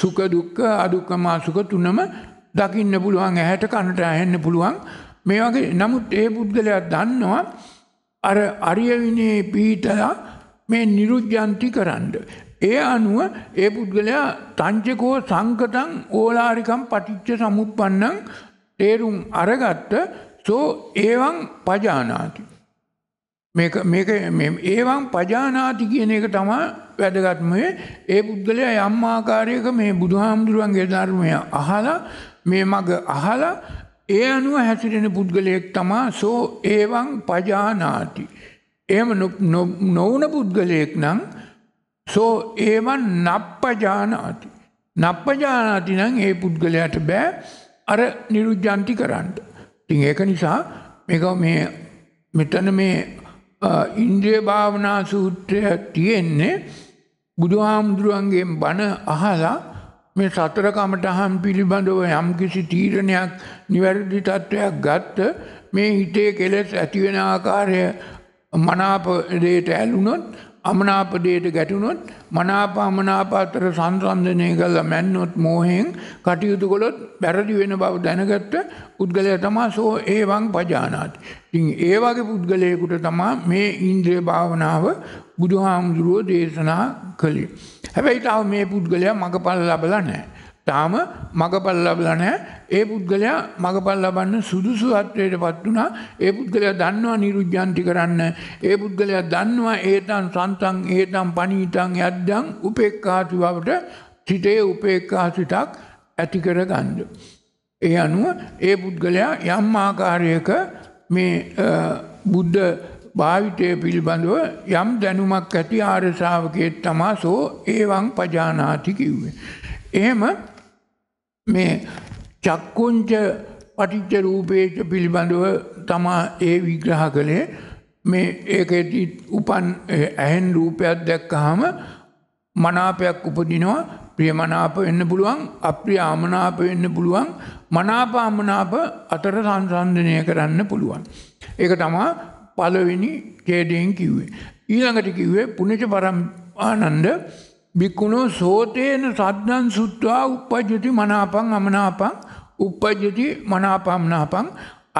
සුඛ දුක්ඛ අදුක්ඛම සුඛ තුනම දකින්න පුළුවන් ඇහැට කනට ඇහෙන්න පුළුවන් මේ වගේ නමුත් ඒ පුද්ගලයා දන්නවා අර අරිය විනේ පීඨලා මේ නිරුද්ජන්ති කරන්න. ඒ අනුව ඒ පුද්ගලයා තංචකෝ සංකතන් ඕලාරිකම් පටිච්ච සමුත්පන්නන් තේරුම් අරගත්ත සෝ ඒවන් පජානාති. ඒවන් පජානාති කියන එක තමා වැදගත්මය ඒ පුද්ගලයා යම් ආකාරයක මේ බුදුහාමුදුරුවන්ගේ ධර්මය අහලා මේ මග අහලා ඒ අනුව හැසිරෙන පුද්ගලයෙක් තමා සෝ ඒවන් පජානාති. එම නොවන පුද්ගලයෙක් නම් සෝ ඒම නප්පජානාති. නප්පජානාති නං ඒ පුද්ගලයට බෑ අර නිරුජ්ජන්ති කරන්න. තිං ඒක නිසා මේක මේ මෙතන මේ ඉන්ද්‍රිය භාවනා සූත්‍රය තියෙන්නේ බුදුහාමුදුරුවන්ගේ බණ අහලා මේ සතරකමටහම් පිළිබඳව යම් කිසි තීරණයක් නිවැරදි තත්ත්වයක් ගත්ත මේ හිතේ කෙලෙස් ඇතිවෙන ආකාරය මනාපදයට ඇලුනොත් අමනාපදයට ගැටුනොත් මනාප අමනාප අතර සංසන්ධනය කල්ලා මැන්නොත් මෝහෙන් කටයුතු කොළොත් පැරදි වෙන බව දැනගත්ත පුද්ගලය තමා සෝ ඒවන් පජානාති. ඉතින් ඒ වගේ පුද්ගලයකුට තමා මේ ඉන්ද්‍රිය භාවනාව බුදුහාමුදුරුවෝ දේශනා කළේ. හැබැයි තාව මේ පුද්ගලයා මඟපල් ලබලා නෑ. තාම මගපල් ලබලා නැහැ. ඒ පුද්ගලයා මගපල් ලබන්න සුදුසු හත්වයටපත් වුණා. ඒ පුද්ගලයා දන්නවා නිරුජ්ජාන්ති කරන්න. ඒ පුද්ගලයා දන්නවා ඒතන් සන්තං ඒතන් පනීතං යද්දං උපේක්ඛාති බවට සිතේ උපේක්ඛාසිතක් ඇති කරගන්න. ඒ අනුව ඒ පුද්ගලයා යම් ආකාරයක මේ බුද්ධ භාවිතය පිළිබඳව යම් දැනුමක් ඇති ආරසාාවකයේ තමා සෝ ඒවන් පජානාති කිව්වේ. එහෙම මේ චක්කුංච පටිච්ච රූපේච පිළිබඳව තමා ඒ විග්‍රහ කළේ මේ ඒකෙදි උපන් ඇහෙන් රූපයක් දැක්කහම මනාපයක් උපදිනවා ප්‍රියමනාප වෙන්න පුළුවන් අප්‍රිය ආමනාප වෙන්න පුළුවන් මනාප ආමනාප අතර සංසන්දනය කරන්න පුළුවන්. ඒක තමා පළවෙනි ඡේදයෙන් කිව්වේ. ඊළඟට කිව්වේ පුණජ පරම් ආනන්ද බික්කුණෝ සෝතේන සද්දන් සුත්වා උපජ්ජති මනාපං අමනාපං උපජ්ජති මනාපම්නාපං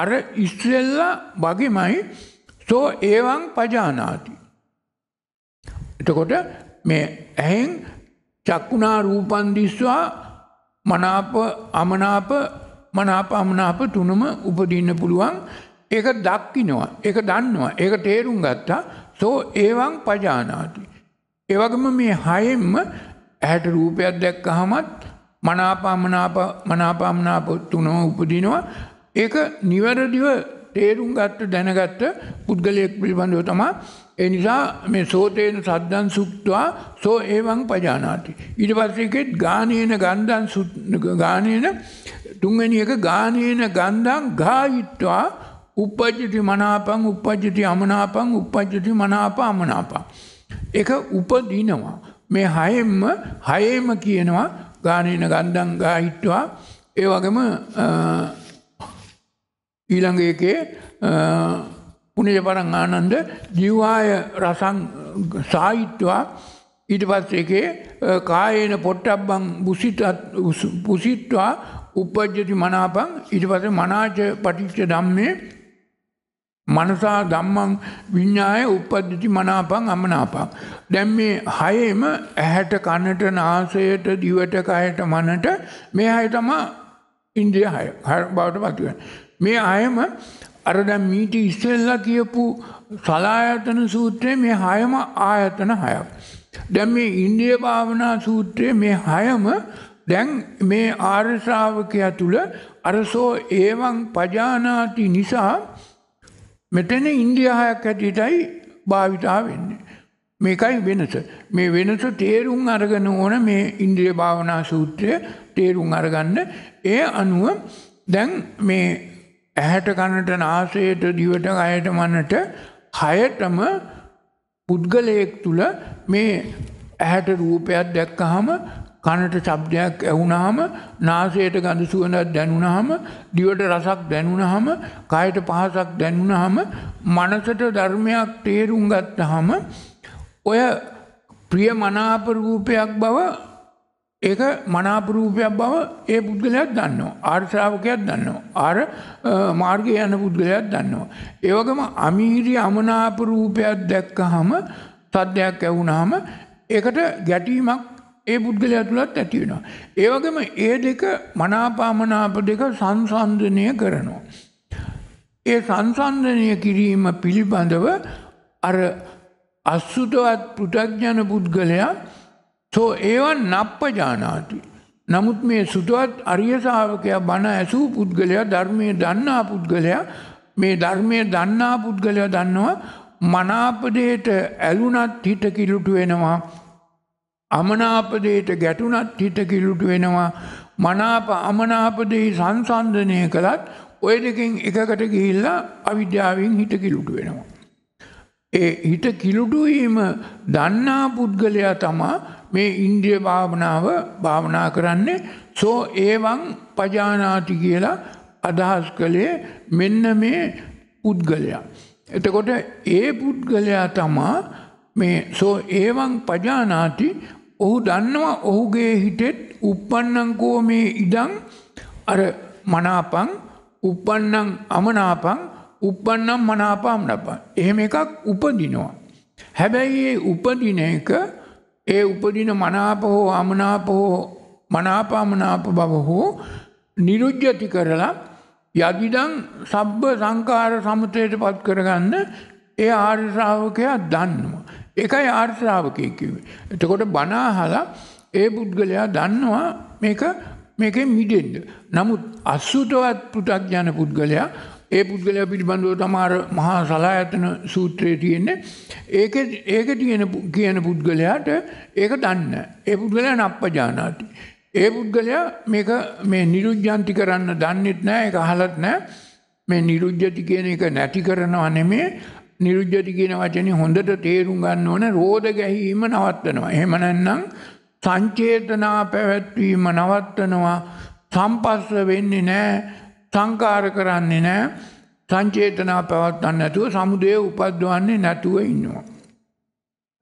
අර ඉස්සෙල්ල වගේමයි සෝ ඒවන් පජානාති. එතකොට මේ ඇහෙන් චක්කුණා රූපන්දිස්වා මනාප අමනාප මනාප අමනාප තුනම උපදින්න පුළුවන් ඒක දක්කිනවා ඒක දන්නවා ඒක තේරුම් ගත්තා සෝ ඒවන් පජානාති. ඒ වගේම මේ හයෙම්ම ඇහැට රූපයක් දැක්කහමත් මනාපමනාප මනාපමනාප තුනම උපදිනවා ඒක නිවැරදිව තේරුම් ගත්ත දැනගත්ත පුද්ගලයෙක් පිළිබඳව තමා ඒ නිසා මේ සෝතේන සද්දන් සුක්්වා සෝ ඒවං පජානාති ඊට පස්සේකෙත් ගානයන ගන්ධන් ගානයන තුන්වැනි එක ගානයන ගන්ධන් ගායිත්වා උපජ්ජති මනාපං උපජ්ජති අමනාපං උපජ්ජති මනාප අමනාපා ඒක උපදිනවා. මේ හයෙම්ම හයෙම කියනවා ගානන ගණ්ඩන් ගාහිට්ටවා ඒ වගේම ඊළඟ එකේ පුනිජ පරං ආනන්ද ජීවාය රසං සාහිත්වා ඊට පස් එකේ කායන පොට්ටබ්බං පුසිත්වා උපජ්ජති මනාපං ඉට පස මනාච පටිච්ච දම්මේ මනසා ධම්මං විඤ්ඤාය උපද්දිති මනාපං අමනාපං දැන් මේ හයෙම ඇහැට කනට නාසයට දිවට කයට මනට මේ හය තමයි ඉන්ද්‍රිය හය හය බවට පත් මේ හයම අර දැන් මීට ඉස්සෙල්ලා කියපු සලායතන සූත්‍රයේ මේ හයම ආයතන හයක් දැන් මේ ඉන්ද්‍රිය භාවනා සූත්‍රයේ මේ හයම දැන් මේ ආර්ය ශ්‍රාවකයා තුල අරසෝ එවං පජානාති නිසා මෙතන ඉන්දියහයක් ඇටියටයි භාවිතා වෙන්නේ. මේකයි වෙනස. මේ වෙනස තේරුම් අරගෙන ඕන මේ ඉන්ද්‍රිය භාවනා සූත්‍රය තේරුම් අරගන්න ඒ අනුව දැන් මේ ඇහැට කනට නාසයට දිවට අයට මනට හයටම පුද්ගලයෙක් තුළ මේ ඇහැට රූපයක් දැක්කහම කනට ශබ්දයක් ඇවුනහම නාසයට ගඳ සුවඳක් දැනුනහම දිවට රසක් දැනුනහම කයට පහසක් දැනුනහම මනසට ධර්මයක් තේරුම් ගත්තහම ඔය ප්‍රිය මනාප රූපයක් බව ඒක මනාප රූපයක් බව ඒ පුද්ගලයාත් දන්නවා ආර්ය ශ්‍රාවකයාත් දන්නවා ආර මාර්ගය යන පුද්ගලයාත් දන්නවා ඒ වගේම අමීරි අමනාප රූපයක් දැක්කහම සද්දයක් ඇහුනහම ඒකට ගැටීමක් ඒ පුද්ගලයා තුළත් ඇතිවෙනවා. ඒවගේම ඒ දෙක මනාපාමනාප දෙක සංසන්ධනය කරනවා. ඒ සංසන්ධනය කිරීම පිළිබඳව අර අස්සුතවත් පෘතඥන පුද්ගලයා සෝ ඒවන් නප්ප ජානාති. නමුත් මේ සුතුවත් අරියසාාවකයා බණ ඇසූ පුද්ගලයා ධර්මය දන්නා පුද්ගලයා මේ ධර්මය දන්නා පුද්ගලයා දන්නවා මනාපදයට ඇලුනත් හිට කිලුටු වෙනවා අමනාපදයට ගැටුනත් හිත කිලුට වෙනවා මනාප අමනාපදේ සංසන්ධනය කළත් ඔය දෙකින් එකකට ගිහිල්ලා අවිද්‍යාවෙන් හිත කිලුට වෙනවා. ඒ හිත කිලුටුවීම දන්නා පුද්ගලයා තමා මේ ඉන්ද්‍රිය භාවනාව භාවනා කරන්නේ සෝ ඒවන් පජානාති කියලා අදහස් කළේ මෙන්න මේ පුද්ගලයා. එතකොට ඒ පුද්ගලයා තමා මේ සෝ ඒවන් පජානාති ඔහු දන්නවා ඔහුගේ හිටෙත් උපන්නංකෝ මේ ඉඩං අර මනාපං උපන්නං අමනාපං උපන්නම් මනාපාම් නපා. එහෙම එකක් උපදිනවා. හැබැයි ඒ උපදින එක ඒ උපදින මනාප හෝ අමනාප හෝ මනාපාමනාප බව හෝ නිරුජ්ජති කරලා යදිඩං සබ්බ සංකාර සමතයට පත් කරගන්න ඒ ආර්ශාවකයක් දන්නවා. ඒකයි ආර්ථාවකය කිවේ. එතකොට බනාහලා ඒ පුද්ගලයා දන්නවා මේක මේකෙන් මිඩෙන්ද. නමුත් අස්සුතවත් පුටක් ජන පුද්ගලයා ඒ පුද්ගලයා පිළිබඳව තමාර මහා සලා ඇතන සූත්‍රය තියෙන්නේ ඒක ඒක තියෙන කියන පුද්ගලයාට ඒක දන්න. ඒ පුද්ගලයා නප්පජානාති. ඒ පුද්ගලයා මේක මේ නිරුජ්ජන්ති කරන්න දන්නෙත් නෑ ඒක අහලත් නෑ මේ නිරුජ්ජති කියන එක නැති කරනවා නෙමේ නිරුද්ධති කියන වචනේ හොඳට තේරුම් ගන්න ඕන රෝධ ගැහිීම නවත්තනවා. එහෙම නැත්නම් සංචේතනා පැවැත්වීම නවත්තනවා. සම්පස්ස වෙන්නේ නැහැ. සංකාර කරන්නේ නැහැ. සංචේතනා පවත්වන්නේ නැතුව සමුදය උපද්දවන්නේ නැතුව ඉන්නවා.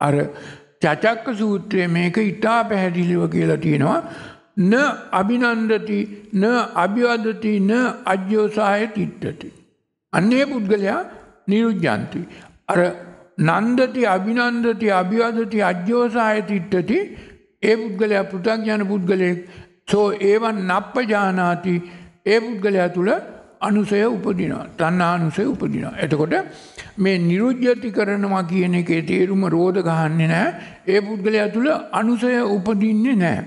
අර චචක්ක සූත්‍රයේ මේක ඊටා පැහැදිලිව කියලා තියෙනවා. න අභිනන්දති න අභිවදති න අජ්‍යෝසාය තිට්ඨති. අන්නේ පුද්ගලයා නිරුද්ධන්ති. අර නන්දති අභිනන්දති අභිවදති අජ්‍යෝසාය තිට්ටති ඒ පුද්ගලයා පෘතක්ජන පුද්ගලයෙක් සෝ ඒවන් නප්ප ජානාති ඒ පුද්ගලයා තුළ අනුසය උපදිනා තන්නා අනුසය උපදිනා. එතකොට මේ නිරුද්ජති කරනවා කියන එකේ තේරුම රෝධ ගහන්නේ නෑ ඒ පුද්ගලයා තුළ අනුසය උපදින්නේ නෑ.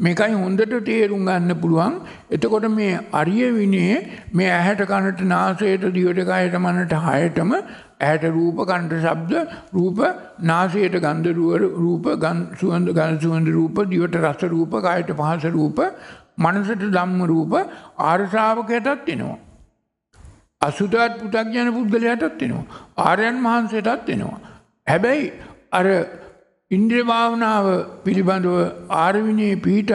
මේකයි හොඳට තේරුම් ගන්න පුළුවන්. එතකොට මේ අරිය විනේ මේ ඇහැට කනට නාසයට දිවට කයට මනට හයටම ඇහැට රූප කණ්ඩ ශබ්ද රූප නාසයට ගන්ධ රූප සුවඳ ගඳ සුවඳ රූප දිවට රස රූප කයට පහස රූප මනසට ධම්ම රූප ආර්ශාවකයටත් එනවා. අසුතත් පු탁ඥන පුද්ගලයාටත් එනවා. ආර්යයන් වහන්සේටත් එනවා. හැබැයි අර ඉන්ද්‍රිය භාවනාව පිළිබඳව ආරවිනේ පීට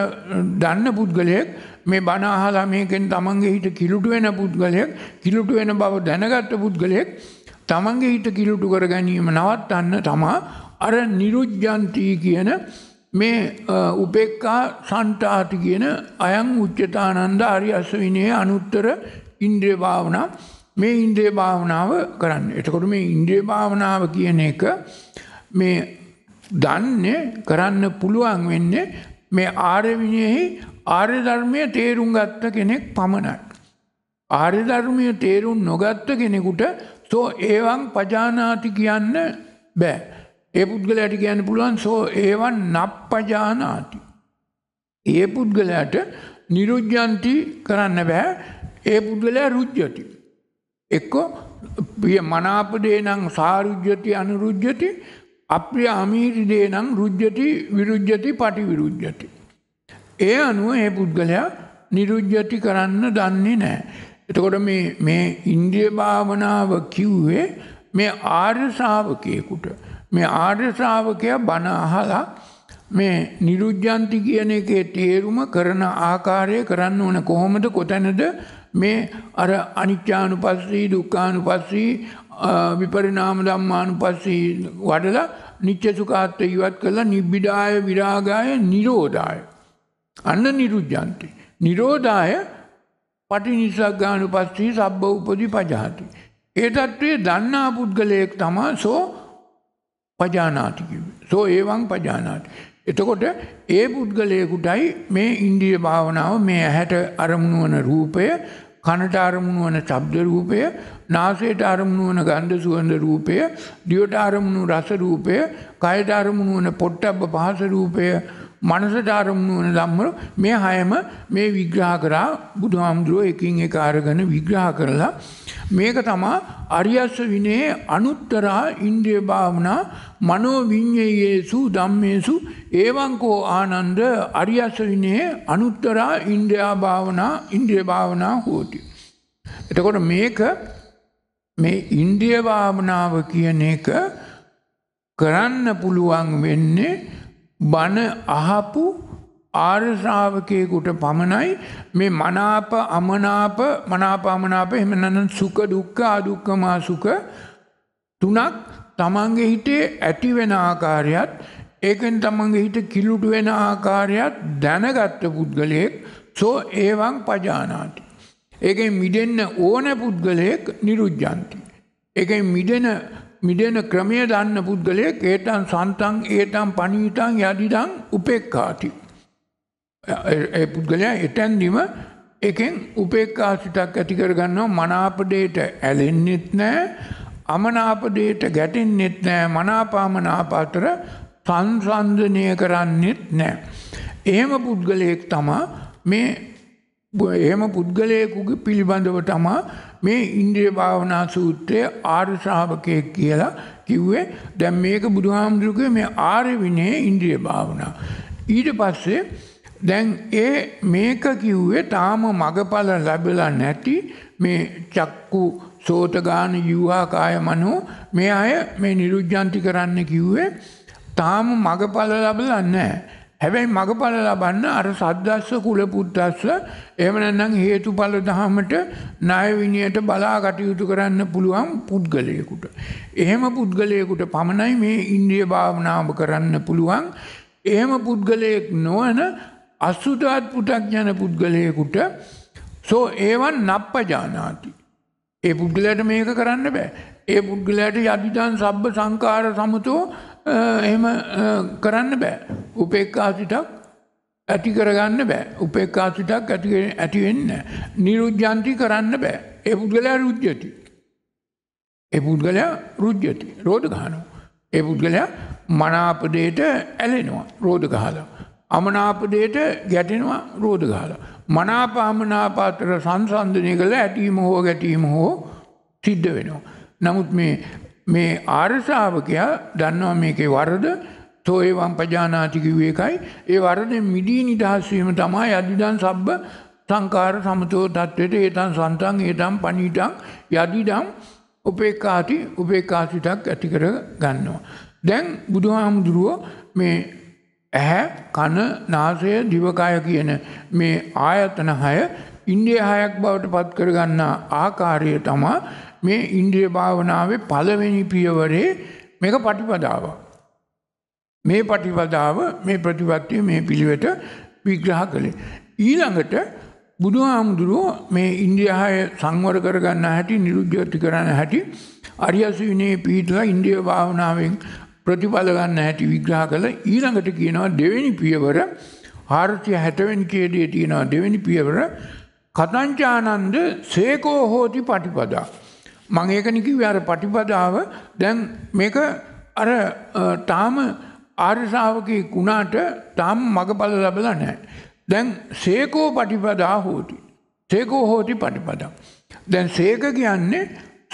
දන්න පුද්ගලයෙක් මේ බණ අහලා මේකෙන් තමන්ගේ හිත කිලුට වෙන පුද්ගලයෙක් කිලුට වෙන බව දැනගත්ත පුද්ගලයෙක් තමන්ගේ හිත කිලුට කර ගැනීම නවත්තන්න තමා අර නිරුජ්ජන්ති කියන මේ උපේක්ඛා සන්තාති කියන අයං උච්චතානන්ද ආර්ය අසවිනේ අනුත්තර ඉන්ද්‍රිය භාවනා මේ ඉන්ද්‍රිය භාවනාව කරන්න. එතකොට මේ ඉන්ද්‍රිය භාවනාව කියන එක මේ දන්න කරන්න පුළුවන් වෙන්න මේ ආර්යවිනයෙහි ආර්ය ධර්මය තේරුම් ගත්ත කෙනෙක් පමණයි. ආර්ය ධර්මය තේරුම් නොගත්ත කෙනෙකුට සෝ ඒවන් පජානාති කියන්න බෑ. ඒ පුද්ගලයට කියන්න පුළුවන් සෝ ඒවන් නප්පජානාති. ඒ පුද්ගලයට නිරුජ්ජන්ති කරන්න බෑ ඒ පුද්ගලයා රුජ්ජති. එක්කෝ පිය මනාපදේ නම් සාරුජ්ජති අනුරුජ්ජති අප්‍රිය අමීරිදේ නම් රුද්ජති විරුද්ජති පටි විරුද්ජති. ඒ අනුව ඒ පුද්ගලයා නිරුද්ජති කරන්න දන්නේ නෑ. එතකොට මේ ඉන්දිය භාවනාව කිව්වේ මේ ආර්යසාාවකයකුට. මේ ආර්යසාාවකය බනාහලා මේ නිරුද්ජන්ති කියන එකේ තේරුම කරන ආකාරය කරන්න ඕන කොහොමද කොතැනද මේ අර අනිච්චානු පස්සී දුක්කානු පස්සී විපරිණාම ධම්මානුපස්සී වඩලා නිත්‍ය සුඛාත්ත්‍ය ඉවත් කළා නිබ්බිඩාය විරාගාය නිරෝධාය අන්න නිරුද්ධාන්ති නිරෝධාය පටිනිසග්ගානුපස්සී සබ්බ උපදි පජහති ඒ தત્ත්වයේ දන්නා පුද්ගලයෙක් තමයි සෝ පජානාති කිව්වේ සෝ එවං පජානාති එතකොට ඒ පුද්ගලයෙකුටයි මේ ඉන්දිය භාවනාව මේ ඇහැට අරමුණු වන රූපය කනට අරමුණු වන ශබ්ද රූපය නාසයට අරමුණු වන ගන්ධ සුවඳ රූපය දිවට අරමුණු රස රූපය කයට අරමුණු වන පොට්ටබ්බ පහස රූපය මනසට අරමුණු වන ධම්මවල මේ හයම මේ විග්‍රහ කරා බුදුහාමුදුරුවෝ එකින් එක අරගෙන විග්‍රහ කරලා මේක තමා අරියස්ස විනයේ අනුත්තරා ඉන්ද්‍රිය භාවනා මනෝ විඤ්ඤයේසු ධම්මේසු එවංකෝ ආනන්ද අරියස්ස විනයේ අනුත්තරා ඉන්ද්‍රියා භාවනා ඉන්ද්‍රිය භාවනා හෝති එතකොට මේක මේ ඉන්ද්‍රිය භාවනාව කියන එක කරන්න පුළුවන් වෙන්නේ බණ අහපු ආර්ශාවකයකුට පමණයි මේ මනාප අමනාප මනාප අමනාප එමනන සුක දුක්ක අදුක්කමා සුක තුනක් තමන්ගේ හිටේ ඇති වෙන ආකාරයත් ඒකෙන් තමන්ගේ හිට කිලුටු වෙන ආකාරයත් දැනගත්ත පුද්ගලයෙක් සෝ ඒවන් පජානාති. ඒකෙන් මිඩෙන්න ඕන පුද්ගලයෙක් නිරුද්ජන්ති. ඒකෙන් මිඩෙන මිදෙන ක්‍රමය දන්න පුද්ගලයෙක් ඒතන් සන්තන් ඒතම් පනීතන් යදිදං උපෙක්කාති. ඒ පුද්ගලයා එතැන්දිම එකෙන් උපේක්කා සිතක් ඇතිකරගන්නවා මනාපදයට ඇලෙන්නෙත් නෑ අමනාපදයට ගැටෙන්නෙත් නෑ මනාපාමනාපාතර සංසන්ධනය කරන්නෙත් නෑ. එහෙම පුද්ගලයෙක් තමා මේ එහෙම පුද්ගලයකුගේ පිළිබඳව තමා මේ ඉන්ද්‍රිය භාවනා සූත්‍රය ආර්ය ශ්‍රාවකයෙක් කියලා කිව්වේ දැන් මේක බුදුහාමුදුරුගේ මේ ආර්ය විනය ඉන්ද්‍රිය භාවනා. ඊට පස්සේ දැන් ඒ මේක කිව්වේ තාම මගඵල ලැබලා නැති මේ චක්කු සෝතගාන යුවා කාය මනෝ මේ අය මේ නිරුද්ධාන්ති කරන්න කිව්වේ තාම මගඵල ලැබලා නැහැ. හැබැයි මගඵල ලබන්න අර සද්දස්ස කුල පුද්දස්ස එහෙම නැත්නම් හේතුඵල දහමට ණය විනියට බලා කටයුතු කරන්න පුළුවන් පුද්ගලයෙකුට. එහෙම පුද්ගලයෙකුට පමණයි මේ ඉන්ද්‍රිය භාවනාව කරන්න පුළුවන්. එහෙම පුද්ගලයෙක් නොවන අසුතවත් පු탁ඥන පුද්ගලයෙකුට සෝ ඒවන් නප්පජානාති. ඒ පුද්ගලයාට මේක කරන්න බෑ. ඒ පුද්ගලයාට යදිදාන් සබ්බ සංකාර සමතෝ එහෙම කරන්න බෑ. උපේක්ඛා සිතක් ඇති කරගන්න බෑ. උපේක්ඛා සිතක් ඇති ඇති වෙන්න. නිරුද්ධාන්ති කරන්න බෑ. ඒ පුද්ගලයා රුජ්ජති. ඒ පුද්ගලයා රුජ්ජති. රෝධ ගහනවා. ඒ පුද්ගලයා මනාප දෙයට ඇලෙනවා. රෝධ ගහලා. අමනාප දෙයට ගැටෙනවා. රෝධ ගහලා. මනාප අමනාප අතර සංසන්දනය කළ ඇතීම හෝ ගැටීම හෝ සිද්ධ වෙනවා. නමුත් මේ මේ ආරසාාවකයා දන්නවා මේකේ වරද තෝයවම් පජානාතිකිව එකයි ඒ වරද මිඩී නිදහස්වීම තමයි අධිදන් සබ්බ සංකාර සමතෝ තත්වයට ඒතන් සන්තන් ඒතම් පනීටන් යදිඩම් උපේකාති උපේකාසිතක් ඇතිකර ගන්නවා. දැන් බුදුහාමුදුරුව මේ ඇහැ කණ නාසය දිවකාය කියන මේ ආයතන හය ඉන්දිය හයක් බවට පත් කරගන්නා ආකාරය තමා මේ ඉන්ද්‍රිය භාවනාවේ පළවෙනි පියවරේ මේක පටිපදාව. මේ පටිපදාව මේ ප්‍රතිපත්තිය මේ පිළිවෙත විග්‍රහ කළේ. ඊළඟට බුදුහාමුදුරුවෝ මේ ඉන්ද්‍රියය සංවර කරගන්න හැටි නිරුද්ධති කරන්න හැටි අරියස විනේ පිහිටලා ඉන්ද්‍රිය භාවනාවෙන් ප්‍රතිඵල ගන්න හැටි විග්‍රහ කළා. ඊළඟට කියනවා දෙවෙනි පියවර 460 ඡේදයේ තියෙනවා දෙවෙනි පියවර කතංචානන්ද සේකෝ හෝති පටිපදා මම ඒකනේ කිව්වේ අර පටිපදාව දැන් මේක අර තාම ආර්ය ශ්‍රාවකෙක් වුණාට තාම මගපල ලැබලා නැහැ. දැන් සේකෝ පටිපදා හෝති. සේකෝ හෝති පටිපදා. දැන් සේක කියන්නේ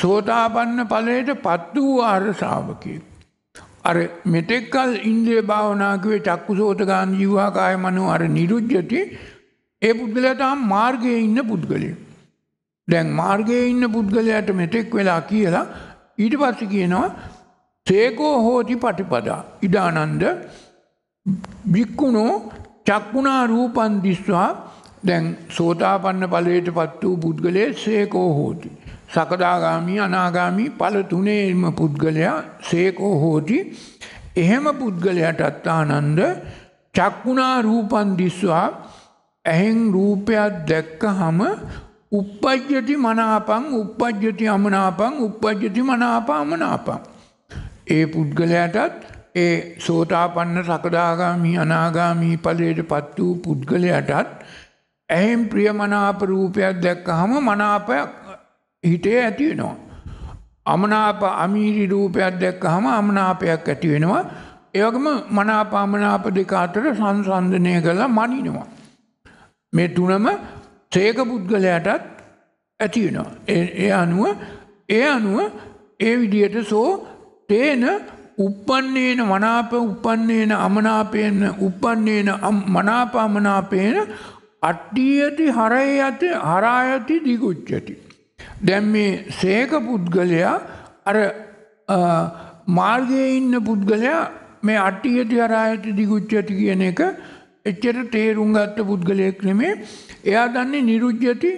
සෝතාපන්න ඵලයට පත් වූ ආර්ය ශ්‍රාවකෙක්. අර මෙතෙක්කල් ඉන්ද්‍රිය භාවනා කිව්වේ චක්කුසෝත ගාන ජීවහා කාය මනෝ අර නිරුද්ධති ඒ පුද්ගලයා තාම මාර්ගයේ ඉන්න පුද්ගලයෙක්. දැන් මාර්ගයේ ඉන්න පුද්ගලයාට මෙතෙක් වෙලා කියලා ඊට පස්සේ කියනවා සේකෝ හෝති පටිපදා ඉදානන්ද බික්කුණෝ චක්කුණා රූපන් දිස්වා දැන් සෝතාපන්න ඵලයටපත් වූ පුද්ගලයේ සේකෝ හෝති සකදාගාමි අනාගාමි ඵල තුනේම පුද්ගලයා සේකෝ හෝති එහෙම පුද්ගලයාටත් ආනන්ද චක්කුණා රූපන් දිස්වා ඇහෙන් රූපයක් දැක්කහම උපජ්ජති මනාපං උපජ්ජති අමනාපං උපජ්ජති මනාපාමනාපං. ඒ පුද්ගලයටත් ඒ සෝතාපන්න සකදාගාමී අනාගාමී පලයට පත් වූ පුද්ගලයටත් ඇහෙම් ප්‍රියමනාප රූපයක් දැක්කහම මනාපයක් හිතේ ඇතිවෙනවා. අමනාප අමීරි රූපයක් දැක්කහම අමනාපයක් ඇති වෙනවා. ඒවගම මනාපාමනාප දෙක අතර සංසන්ධනය කළා මනිනවා. මේ තුනම සේක පුද්ගලයටත් ඇතිවෙනවා. ඒ අනුව ඒ අනුව ඒ විදියට සෝ තේන උපන්නේන මනාප උපන්නේන අමනාපයන උපන්නේන මනාපාමනාපයන අට්ටියති හරයි ඇති හරායති දිගුච්චති. දැම් මේ සේක පුද්ගලයා අර මාර්ගය ඉන්න පුද්ගලයා මේ අට්ටියති හරායති දිගුච්චති කියන එක එච්චර තේරුම් ගත්ත පුද්ගලයෙක් නෙමේ එයා දන්නේ නිරුජ්ජති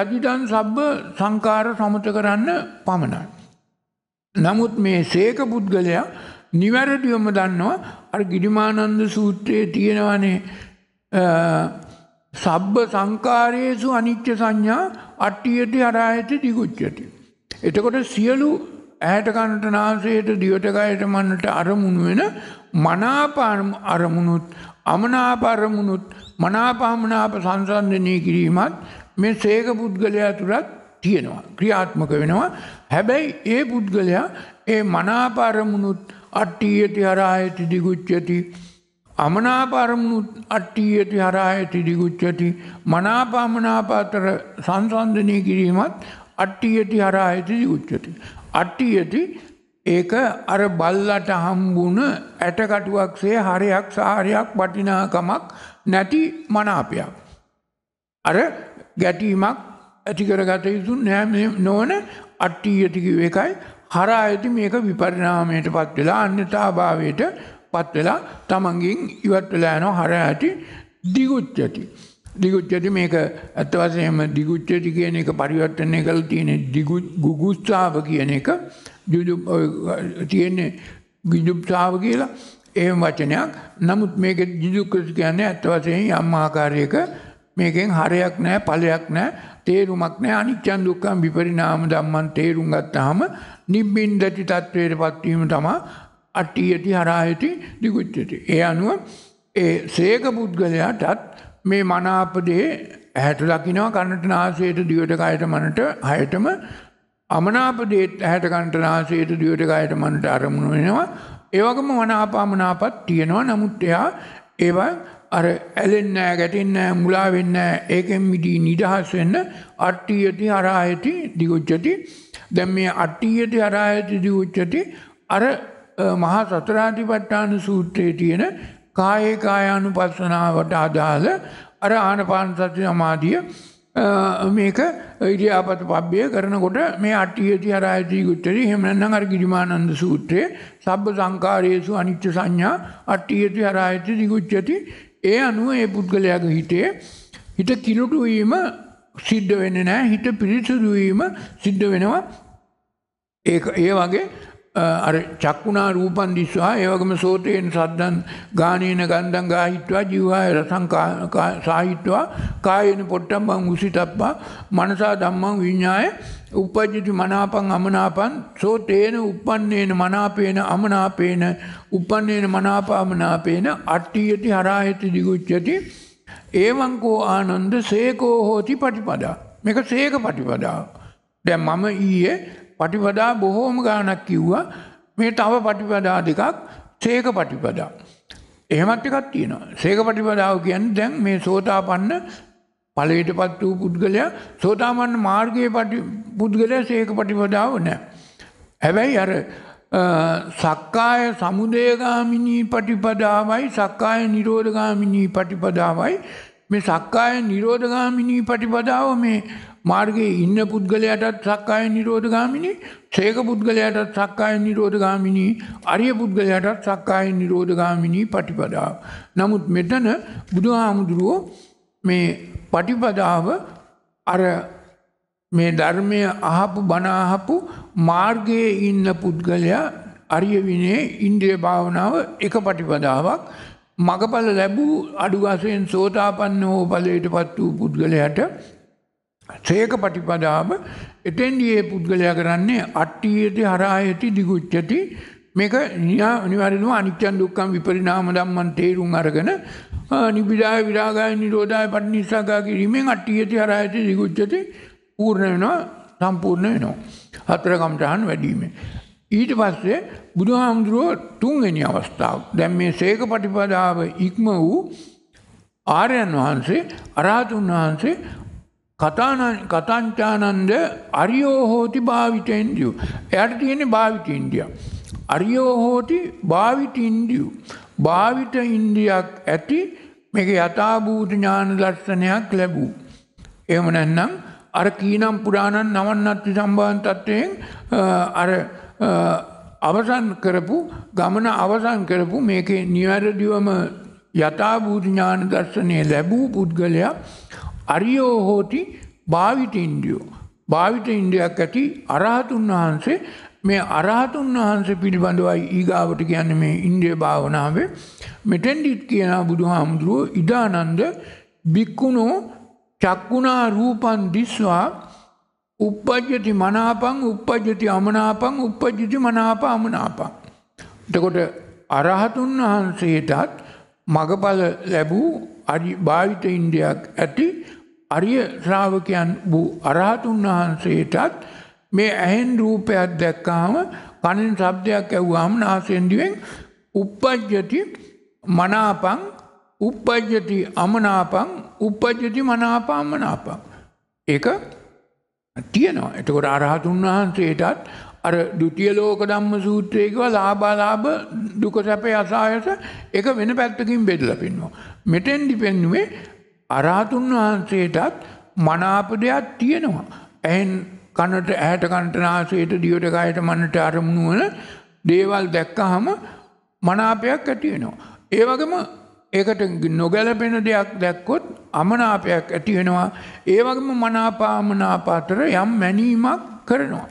යදිදන් සබ්බ සංකාර සමත කරන්න පමණයි. නමුත් මේ සේක පුද්ගලයා නිවැරදිවම දන්නවා අර ගිඩිමානන්ද සූත්‍රයේ තියෙනවනේ සබ්බ සංකාරයේසු අනිච්ච සංඥා අට්ටියට අරායත දිගුච්චති. එතකොට සියලු ඇයට කණට නාසයට දිවටකයට මන්නට අරමුණ වෙන මනාප අරමුණුත් අමනාප අරමුණුත් මනාපාමනාප සංසන්ධනය කිරීමත් මේ සේක පුද්ගලයා තුළත් තියෙනවා. ක්‍රියාත්මක වෙනවා. හැබැයි ඒ පුද්ගලයා ඒ මනාපාරමුණුත් අට්ටීයති හරායති දිගුච්චති. අමනාපාරමුණුත් අට්ටීයති හරායති දිගුච්චති. මනාපාමනාපාතර සංසන්ධනය කිරීමත් අට්ටීයති හරායති දිගුච්චති. අට්ටීයති ඒක අර බල්ලට හම්බුණ ඇටකටුවක්සේ හරයක් සාහරයක් වටිනාකමක් නැති මනාපයක්. අර ගැටීමක් ඇතිකරගත යුතු නෑ නොවන අට්ටීයතිකිව එකයි හරා ඇති මේක විපරිනාමයට පත් වෙලා අන්‍යතාභාවයට පත් වෙලා තමන්ගින් ඉවත් වෙලා යනෝ හර ඇති දිගුච්චති. දිගුච්චති මේක ඇත්ත වශයෙන්ම දිගුච්චති කියන එක පරිවර්තනය කරලා තියෙන ගුගුස්සාව කියන එක තියෙන්නේ ගිජුප්සාව කියලා එහෙම වචනයක්. නමුත් මේක ජිජුක්‍රති කියන්නේ ඇත්ත වශයෙන් යම් ආකාරයක මේකෙන් හරයක් නැහැ, ඵලයක් නැහැ, තේරුමක් නැහැ. අනිච්චන් දුක්ඛන් විපරිණාම ධම්මන් තේරුම් ගත්තාම නිබ්බින්දති තත්වයටපත් වීම තමයි අට්ඨියති හරායති දිගුච්ඡති. ඒ අනුව ඒ සේක පුද්ගලයාටත් මේ මනාපදේ ඇහැට ලකිනවා කනට නාසයට දිවට කයට මනට හයටම අමනාපදේත් ඇහැට කනට නාසයට දිවට කයට මනට අරමුණු වෙනවා ඒවගම වනාපාමනාපත් තියෙනවා නමුත් එයා ඒවා අර ඇලෙන්න ගැටෙන්න මුලා වෙන්න ඒකෙන් මිදී නිදහස් වෙන්න අට්ටියති අරායති දිගුච්චති දැන් මේ අට්ටියති අරායති දිගුච්චති අර මහා සතරාතිපට්ඨාන සූත්‍රයේ තියෙන කායේ කාය අනුපස්සනාවට අදාළ අර ආනපාන සති සමාධිය මේක ඉරියාපත පබ්බය කරනකොට මේ අට්ටියති අරායතී ගුත්තර හෙමනන්නම් අර ගිරිමානන්ද සූත්‍රයේ සබ්බ සංකාරයේසු අනිච්ච සංඥා අට්ටියති අරායති දිගුච්චති ඒ අනුව ඒ පුද්ගලයාගේ හිතේ හිත කිලුටුවීම සිද්ධ වෙන නෑ හිත පිරිසුදුවීම සිද්ධ වෙනවා ඒ ඒ වගේ අර චක්ුණා රූපන් දිස්වා ඒවගම සෝතයෙන් සද්දන් ගානීන ගන්ධන් ගාහිත්වා ජීවාය රසං සාහිත්වා කායන පොට්ටම් බං උසිතප්පා මනසා දම්මං විඤ්ඥාය උපජ්ජති මනාපං අමනාපන් සෝ තේන උපන්නේන මනාපේන අමනාපේන උපන්නේන මනාපාමනාපේන අට්ටියති හරාහෙති දිගුච්චති ඒවංකෝ ආනන්ද සේකෝ හෝති පටිපදා මේක සේක පටිපදාව. දැ මම ඊයේ පටිපදා බොහෝම ගානක් කිව්වා මේ තව පටිපදා දෙකක් සේක පටිපදා. එහෙමත් එකක් තියෙනවා. සේක පටිපදාව කියන්නේ දැන් මේ සෝතාපන්න ඵලයටපත් වූ පුද්ගලයා සෝතාපන්න මාර්ගයේ පුද්ගලයා සේක පටිපදාව නැහැ. හැබැයි අර සක්කාය සමුදයගාමිනී පටිපදාවයි සක්කාය නිරෝධගාමිනී පටිපදාවයි මේ සක්කාය නිරෝධගාමිනී ප්‍රතිපදාව මේ මාර්ගයේ ඉන්න පුද්ගලයාටත් සක්කාය නිරෝධගාමිනී, ශේක පුද්ගලයාටත් සක්කාය නිරෝධගාමිනී, අරිය පුද්ගලයාටත් සක්කාය නිරෝධගාමිනී ප්‍රතිපදාව. නමුත් මෙතන බුදුහාමුදුරුවෝ මේ ප්‍රතිපදාව අර මේ ධර්මය අහපු බණ අහපු මාර්ගයේ ඉන්න පුද්ගලයා අරිය විනේ ඉන්ද්‍රිය භාවනාව එක ප්‍රතිපදාවක්. මගඵල ලැබූ අඩුගසයෙන් සෝතාපන්න හෝ ඵලයට පත් වූ පුද්ගලයාට සේක පටිපදාව එතෙන්දියේ පුද්ගලයා කරන්නේ අට්ටියති හරායති දිගුච්චති මේක අනිවාර්යයෙන්ම අනිත්‍යං දුක්ඛං විපරිණාම ධම්මං තේරුම් අරගෙන නිබිදාය විරාගාය නිරෝධාය පටිනිස්සග්ගා කිරීමෙන් අට්ටියති හරායති දිගුච්චති පූර්ණ වෙනවා සම්පූර්ණ වෙනවා හතරකම් තහන් වැඩිීමේ ඊට පස්සේ බුදුහාමුදුරුව තුන්වෙනි අවස්ථාව. දැන් මේ සේක පටිපදාව ඉක්ම වූ ආර්යන් වහන්සේ අරහතුන් වහන්සේ කතාංචානන්ද අරියෝ හෝති භාවිතෙන්දියු. එයට තියෙන භාවිත ඉන්දිය. අරියෝ හෝති භාවිත ඉන්දියු. භාවිත ඉන්දියක් ඇති මේක යථාභූත ඥාන දර්ශනයක් ලැබූ. එහෙම නැත්නම් අර කීනම් පුරාණන් නවන්නත්ති සම්බන්ධ තත්වයෙන් අර අවසන් කරපු ගමන අවසන් කරපු මේක නිවැරදිවම යථභූතිඥාන දර්ශනය ලැබූ පුද්ගලයා අරියෝ හෝති භාවිත ඉන්දියෝ. භාවිත ඉන්දයක් ඇති අරහතුන් වහන්සේ මේ අරහතුන් වහන්සේ පිළිබඳවයි ඊගාවට ගැන මේ ඉන්ද්‍රිය භාවනාවේ මෙටෙන්ඩිත් කියන බුදු හාමුදුරුවෝ ඉදානන්ද බික්කුණෝ චක්කුණා රූපන් දිස්වා උප්පජ්ජති මනාපං උප්පජ්ජති අමනාපං උප්පජ්ජති මනාප අමනාපං. එතකොට අරහතුන් වහන්සේටත් මගඵල ලැබූ භාවිත ඉන්දයක් ඇති අරිය ශ්‍රාවකයන් වූ අරහතුන් වහන්සේටත් මේ ඇහෙන් රූපයක් දැක්කාම කණින් ශබ්දයක් ඇව්වාම නාසෙන්දිුවෙන් උප්පජ්ජති මනාපං උප්පජ්ජති අමනාපං උප්පජ්ජති මනාපාමනාපං. ඒ තියෙනවා. එතකොට අරහතුන් වහන්සේටත් අර ද්විතිය ලෝක ධම්ම සූත්‍රයේ කියවා ලාභාලාභ දුක සැපේ අසායස ඒක වෙන පැත්තකින් බෙදලා පෙන්වනවා. මෙතෙන්දි පෙන්වුවේ අරහතුන් වහන්සේටත් මනාප දෙයක් තියෙනවා. එහෙන් කනට ඇහැට කනට නාසයට දිවට කයට මනට අරමුණු වල දේවල් දැක්කහම මනාපයක් ඇති වෙනවා. ඒ වගේම ඒකට නොගැලපෙන දෙයක් දැක්කොත් අමනාපයක් ඇති වෙනවා ඒ වගේම මනාපාමනාපාතර යම් මැනීමක් කරනවා.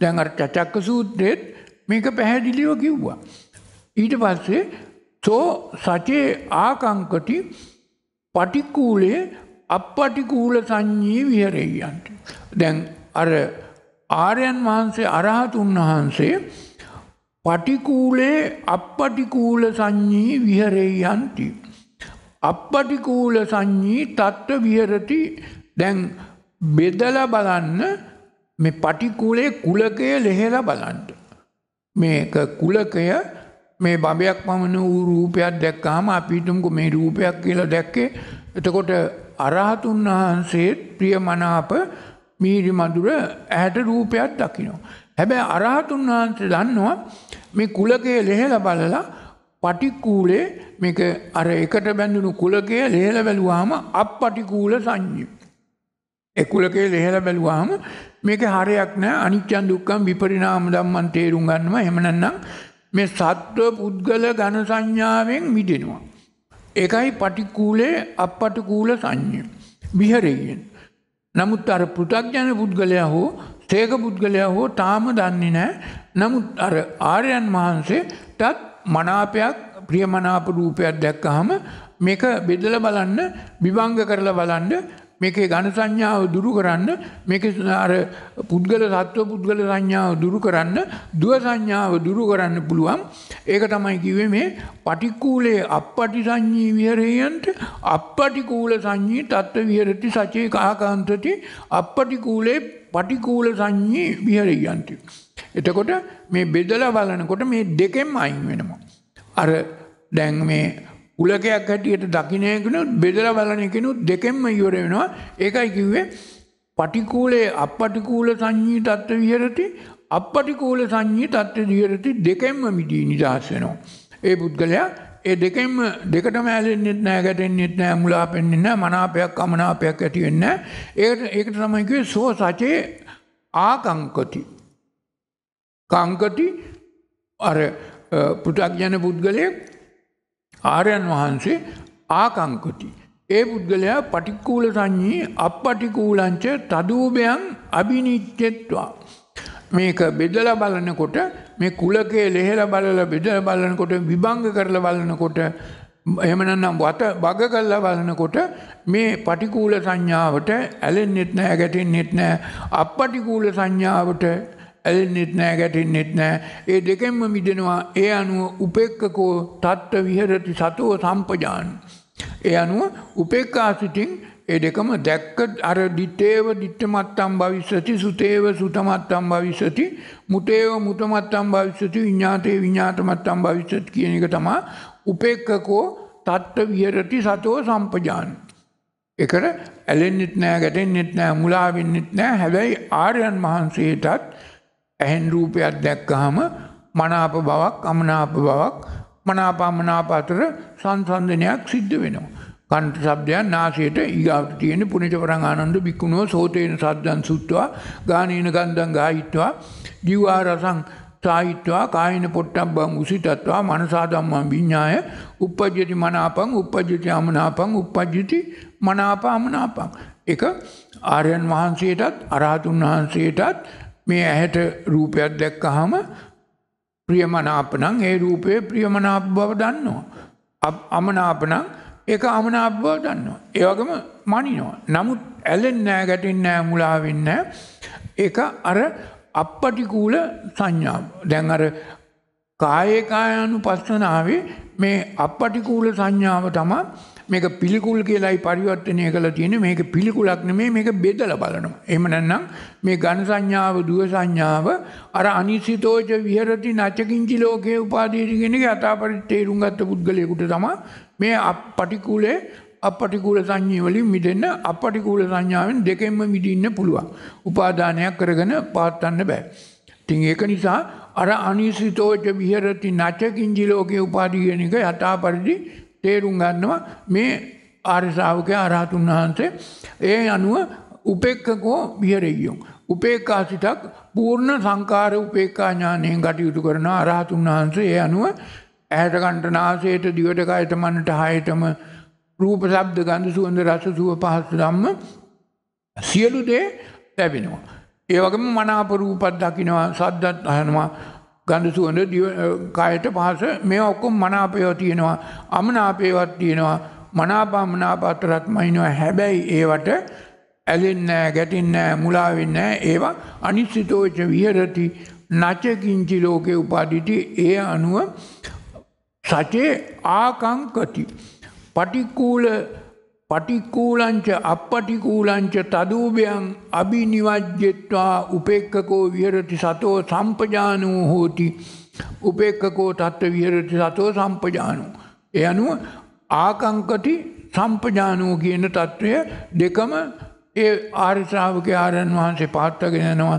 දැන් අර චචක්ක සූත්‍රයේත් මේක පැහැදිලිව කිව්වා. ඊට පස්සේ තෝ සචේ ආකංකටි පටිකූලේ අපපටිකූල සංඥී විහරෙයියන්ට. දැන් අර ආර්යන් වහන්සේ අරහතුන් වහන්සේ පටිකූලේ අපපටිකූල සංඥී විහරෙයි යන්ති. අපපටිකූල සංඥී තත්ත්ව විහරති දැන් බෙදල බලන්න මේ පටිකූලේ කුලකය ලෙහෙලා බලන්ට. මේක කුලකය මේ බඹයක් පමණ වූ රූපයක් දැක්කාම අපිටමකු මේ රූපයක් කියලා දැක්කේ එතකොට අරහතුන් වහන්සේ ප්‍රිය මනාප මීරි මඳුර ඇහැට රූපයක් දකිනවා. හැබැයි අරහතුන් වහන්සේ දන්නවා මේ කුලකය ලෙහෙලා බලලා පටිකූලේ මේක අර එකට බැඳුණු කුලකය ලෙහෙල බැලුවාම අපපටිකූල සංඥා. ඒ කුලකය ලෙහෙල බැලුවාම මේක හරයක් නෑ අනිච්චන් දුක්ඛම් විපරිණාම ධම්මන් තේරුම් ගන්නවා එහෙම නැත්නම් මේ සත්ව පුද්ගල ඝන සංඥාවෙන් මිදෙනවා. ඒකයි පටිකූලේ අපපටිකූල සංඥා. විහෙරයෙන් නමුත් අර පෘථග්ජන පුද්ගලයා හෝ සේක පුද්ගලයා හෝ තාම දන්නේ නෑ. නමුත් අර ආර්යන් වහන්සේ තත් මනාපයක් ප්‍රියමනාප රූපයක් දැක්කහම මේක බෙදලා බලන්න විභංග කරලා බලන්න මේකේ ඝන සංඥාව දුරු කරන්න මේක අර පුද්ගල සත්ව පුද්ගල සංඥාව දුරු කරන්න දුව සංඥාව දුරු කරන්න පුළුවන් ඒක තමයි කිව්වේ මේ පටික්කුලේ අපපටි සංඥී විහරයන්ට අපපටිකූල සංඥී තත්ත්ව විහරති සචේ කාකාන්තති අපපටිකූලේ පටිකූල සංඥී විහරයන්ති. එතකොට මේ බෙදලා බලනකොට මේ දෙකෙන් අයින් වෙනවා. අර දැන් මේ උලකයක් හැටියට දකිනයකනුත් බෙදල බලනයකනුත් දෙකෙන්ම ඉවර වෙනවා ඒකයි කිව්වේ පටිකූලේ අපපටිකූල සංඥී තත්ත්ව විහරති අපපටිකූල සංඥී තත්ත්ව දිහරති දෙකෙන්ම මිටී නිදහස් වෙනවා. ඒ පුද්ගලයා ඒ දෙකෙන්ම දෙකට මෑලෙන්න්නෙත් නෑ ගැටෙන්න්නෙත් නෑ මුලා පෙන්න්නන්න මනාපයක් අමනාපයක් ඇතිවෙන්න ඒට ඒකට තමයිකේ සෝ සචේ ආකංකති. කංකති අර පුටක් ජන පුද්ගලයක් ආරයන් වහන්සේ ආකංකති. ඒ පුද්ගලයා පටික්කූල සංඥී අපපටිකූලංච තදූභයන් අභිනිච්චෙත්වා. මේක බෙදල බලනකොට මේ කුලකේ ලෙහෙල බලල බෙදල බලනකොට විභංග කරල බලනකොට එමනම් වත බග කල්ලා බලනකොට මේ පටිකූල සංඥාවට ඇලෙන් නෙත් නෑ ගැටෙන් නෙත් නෑ අපපටිකූල සංඥාවට ඇලෙන්නෙත් නෑ ගැටෙන්නෙත් නෑ. ඒ දෙකෙන්ම මිදෙනවා ඒ අනුව උපෙක්කකෝ තත්ත්ව විහරති සතුව සම්පජාන. ඒ අනුව උපෙක්කාසිටින් ඒ දෙකම දැක්ක අර දිටේව දිට්ටමත්තම් භවිස්සති සුතේව සුතමත්තම් භවිස්සති මුතේව මුතමත්තම් භවිස්සති විඤ්ඥාතයේ විඤ්ඥාතමත්තම් භවිස්සත් කියන එක තමා උපෙක්කකෝ තත්ත්ව විහරති සතෝ සම්පජාන. එකට ඇලෙන්න්නෙත් නෑ ගැටෙන්න්නෙත් නෑ මුලාවෙන්න්නෙත් නෑ හැබැයි ආරයන් වහන්සේටත් ඇහෙන් රූපයක් දැක්කහම මනාප බවක් අමනාප බවක් මනාප අමනාප අතර සංසන්දනයක් සිද්ධ වෙනවා. කන්ට සබ්දයන් නාසයට ඊගාට තියෙන පුනිටවරං ආනන්ද බික්කුණුව සෝතේන සද්දන් සුත්වා ගානීන ගන්ධන් ගාහිත්වා ජීවා රසං සාහිත්වා කායන පොට්ටබ්බං උසිතත්වා මනසා ධම්මං විඤ්ඤාය uppajjati මනාපං uppajjati අමනාපං uppajjati මනාප අමනාපං එක ආර්යයන් වහන්සේටත් අරහතුන් වහන්සේටත් මේ ඇහැට රූපයක් දැක්කහම ප්‍රියමනාපනං ඒ රූපයේ ප්‍රියමනාප බව දන්නවා. අමනාපනං ඒක අමනාප බව දන්නවා. ඒ වගේම මනිනවා. නමුත් ඇලෙන්නේ නැහැ, ගැටෙන්නේ නැහැ, මුලා වෙන්නේ ඒක අර අපපටිකූල සංඥාව. දැන් අර කායේ කායानुපස්සනාවේ මේ අපපටිකූල සංඥාව තමයි මේක පිළිකුල් කියලායි පරිවර්තනය කළ තියෙන මේක පිළිකුලක් නෙමේ මේක බෙදල බලනවා. එහම නැන්නම් මේ ගණ සංඥාව දුව සංඥාව අර අනිසිතෝජ විහරති නචකින්චි ලෝකයේ උපාදීතිගෙනක අතාපරිත් තේරුම් ගත්ත පුද්ගලයකුට තම මේ පටිකුලේ අපටිකූල සංඥීවලින් මිදන්න අපටිකූල සංඥාවෙන් දෙකෙන්ම මිදින්න පුළුවන්. උපාදානයක් කරගෙන පාත්තන්න බෑ. තිං ඒක නිසා අර අනිසිතෝච විහරති නචකින්ජිලෝකය උපාදිගෙනක යථා පරිදි තේරුම් ගන්නවා මේ ආර්ශාවක අරහතුන් වහන්සේ ඒ අනුව උපෙක්කකෝ විහරෙයියුම්. උපේකාසිතක් පූර්ණ සංකාර උපේක්කාඥානයෙන් කටයුතු කරන අරහතුන් වහන්සේ ඒ අනුව ඇහැට කණ්ටනාසයට දිවට කයට මනට හයටම රූප ශබ්ද ගන්ධ සුවඳ රස සුව පහස ධම්ම සියලු දේ ලැබෙනවා. ඒ වගේම මනාප රූපත් දකිනවා සද්දත් අහනවා ගඳ සුවඳ කයට පහස මේ ඔක්කොම් මනාපයෝ තියෙනවා අමනාපේවත් තියෙනවා මනාපාමනාපතරත් මයිනවා හැබැයි ඒවට ඇලෙන්නෑ ගැටින්නෑ මුලාවෙන්නෑ ඒවා අනිස්සිතෝච විහරති නචකින්චි ලෝකය උපාදිිටි ඒ අනුව සචේ ආකංකති. පටික්කූල පටික්කූලංච අපපටිකූලංච තදූභයන් අභිනිවජ්්‍යත්වා උපෙක්කකෝ විහරති සතෝ සම්පජානූ හෝති උපෙක්කකෝ තත්ව විහරති සතෝ සම්පජානූ. එ අනුව ආකංකටි සම්පජානූ කියන තත්ත්වය දෙකම ඒ ආර්ශාවක ආරන් වහන්සේ පාත්තගෙනනවා.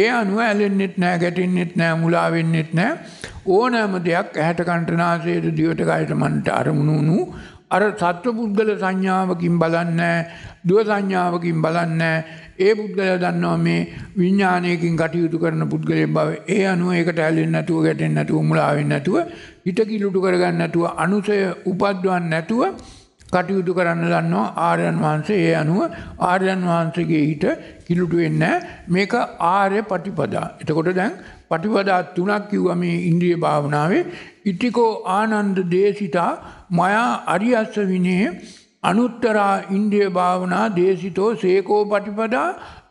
ඒ අනුව ඇලෙන්න්නෙත් නෑ ගැටින්නෙත් නෑ මුලාවෙන්නෙත් නෑ ඕනෑම දෙයක් ඇහැට කණටනාසේද දිවට ගයට මන්ට අරමුණුණු අර සත්ව පුද්ගල සංඥාවකින් බලන්නෑ දුව සංඥාවකින් බලන්නෑ ඒ පුද්ගල දන්නවා මේ විඤ්ඥානයකින් කටයුතු කරන පුද්ගලය බව ඒ අනුව ඒකට ඇලෙන් නැතුව ගැටෙන් නැතුව මුලාවෙන් නැතුව හිටකිලුටු කරගන්න නැතුව අනුසය උපද්වන් නැතුව කටයුතු කරන්න දන්නවා ආර්යන් වහන්සේ ඒ අනුව ආර්යන් වහන්සේගේ හිට කිලුටු වෙන්න මේක ආර්ය පටිපදා. එතකොට දැන් පටිපදා තුනක් කිව්වා මේ ඉන්ද්‍රිය භාවනාවේ ඉතිකෝ ආනන්ද දේශිතා මයා අරියස්ස විනේ අනුත්තරා ඉන්ද්‍රිය භාවනා දේශිතෝ සේකෝ පටිපදා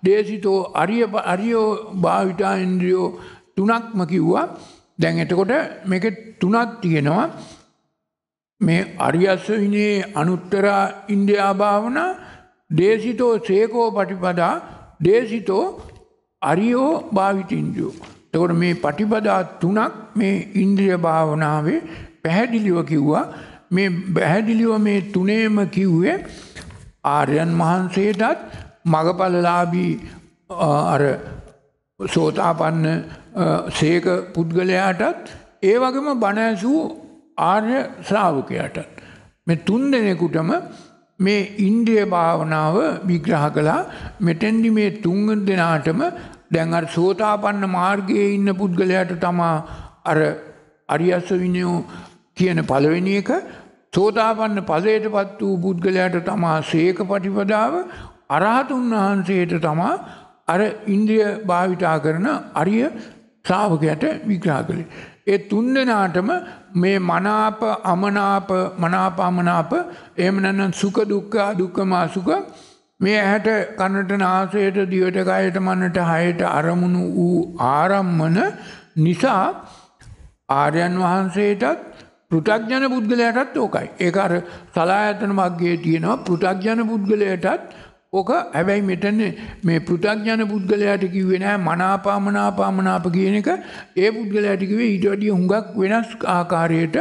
දේශිතෝ අරිය අරියෝ භාවිතා ඉන්ද්‍රියෝ තුනක්ම කිව්වා දැන් එතකොට මේක තුනක් තියෙනවා මේ අරියස්ස විනේ අනුත්තරා ඉන්ද්‍රියා භාවනා දේශිතෝ සේකෝ පටිපදා දේශිතෝ අරියෝ භාවිතින්ජෝ එතකොට මේ පටිපදා තුනක් මේ ඉන්ද්‍රිය භාවනාවේ පැහැදිලිව කිව්වා මේ පැහැදිලිව මේ තුනේම කිව්වේ ආර්යයන් වහන්සේටත් මගඵලලාභී අර සෝතාපන්න සේක පුද්ගලයාටත් ඒ වගේම බණ ඇසූ ආර්ය ශ්‍රාවකයාටත් මේ තුන් දෙනෙකුටම මේ ඉන්ද්‍රිය භාවනාව විග්‍රහ කළා මෙතෙන්දි මේ තුන් දෙනාටම දැන් අර සෝතාපන්න මාර්ගයේ ඉන්න පුද්ගලයාට තමා අර අරියස්ස විනයෝ කියන පළවෙනි එක සෝතාපන්න පදයටපත් වූ පුද්ගලයාට තමා සීක ප්‍රතිපදාව අරහතුන් වහන්සේට තමා අර ඉන්ද්‍රිය භාවිතා කරන අරිය ශ්‍රාවකයට විග්‍රහ කළේ. ඒ තුන් දෙනාටම මේ මනාප අමනාප මනාප අමනාප එහෙම නැත්නම් සුඛ දුක්ඛ දුක්ඛම අසුඛ මේ ඇහැට කනට නාසයට දිවට කයට මනට හයට අරමුණු වූ ආරම්මන නිසා ආර්යන් වහන්සේටත් පෘථග්ජන පුද්ගලයටත් ඕකයි. ඒක අර සලායතන මග්ගේ තියෙනවා පෘථග්ජන පුද්ගලයටත් ඕක හැබැයි මෙතන මේ පෘථග්ජන පුද්ගලයාට කිව්වේ නෑ මනාපාමනාපාමනාප කියන එක ඒ පුද්ගලයාට කිව්වේ ඊට වැඩිය හුඟක් වෙනස් ආකාරයට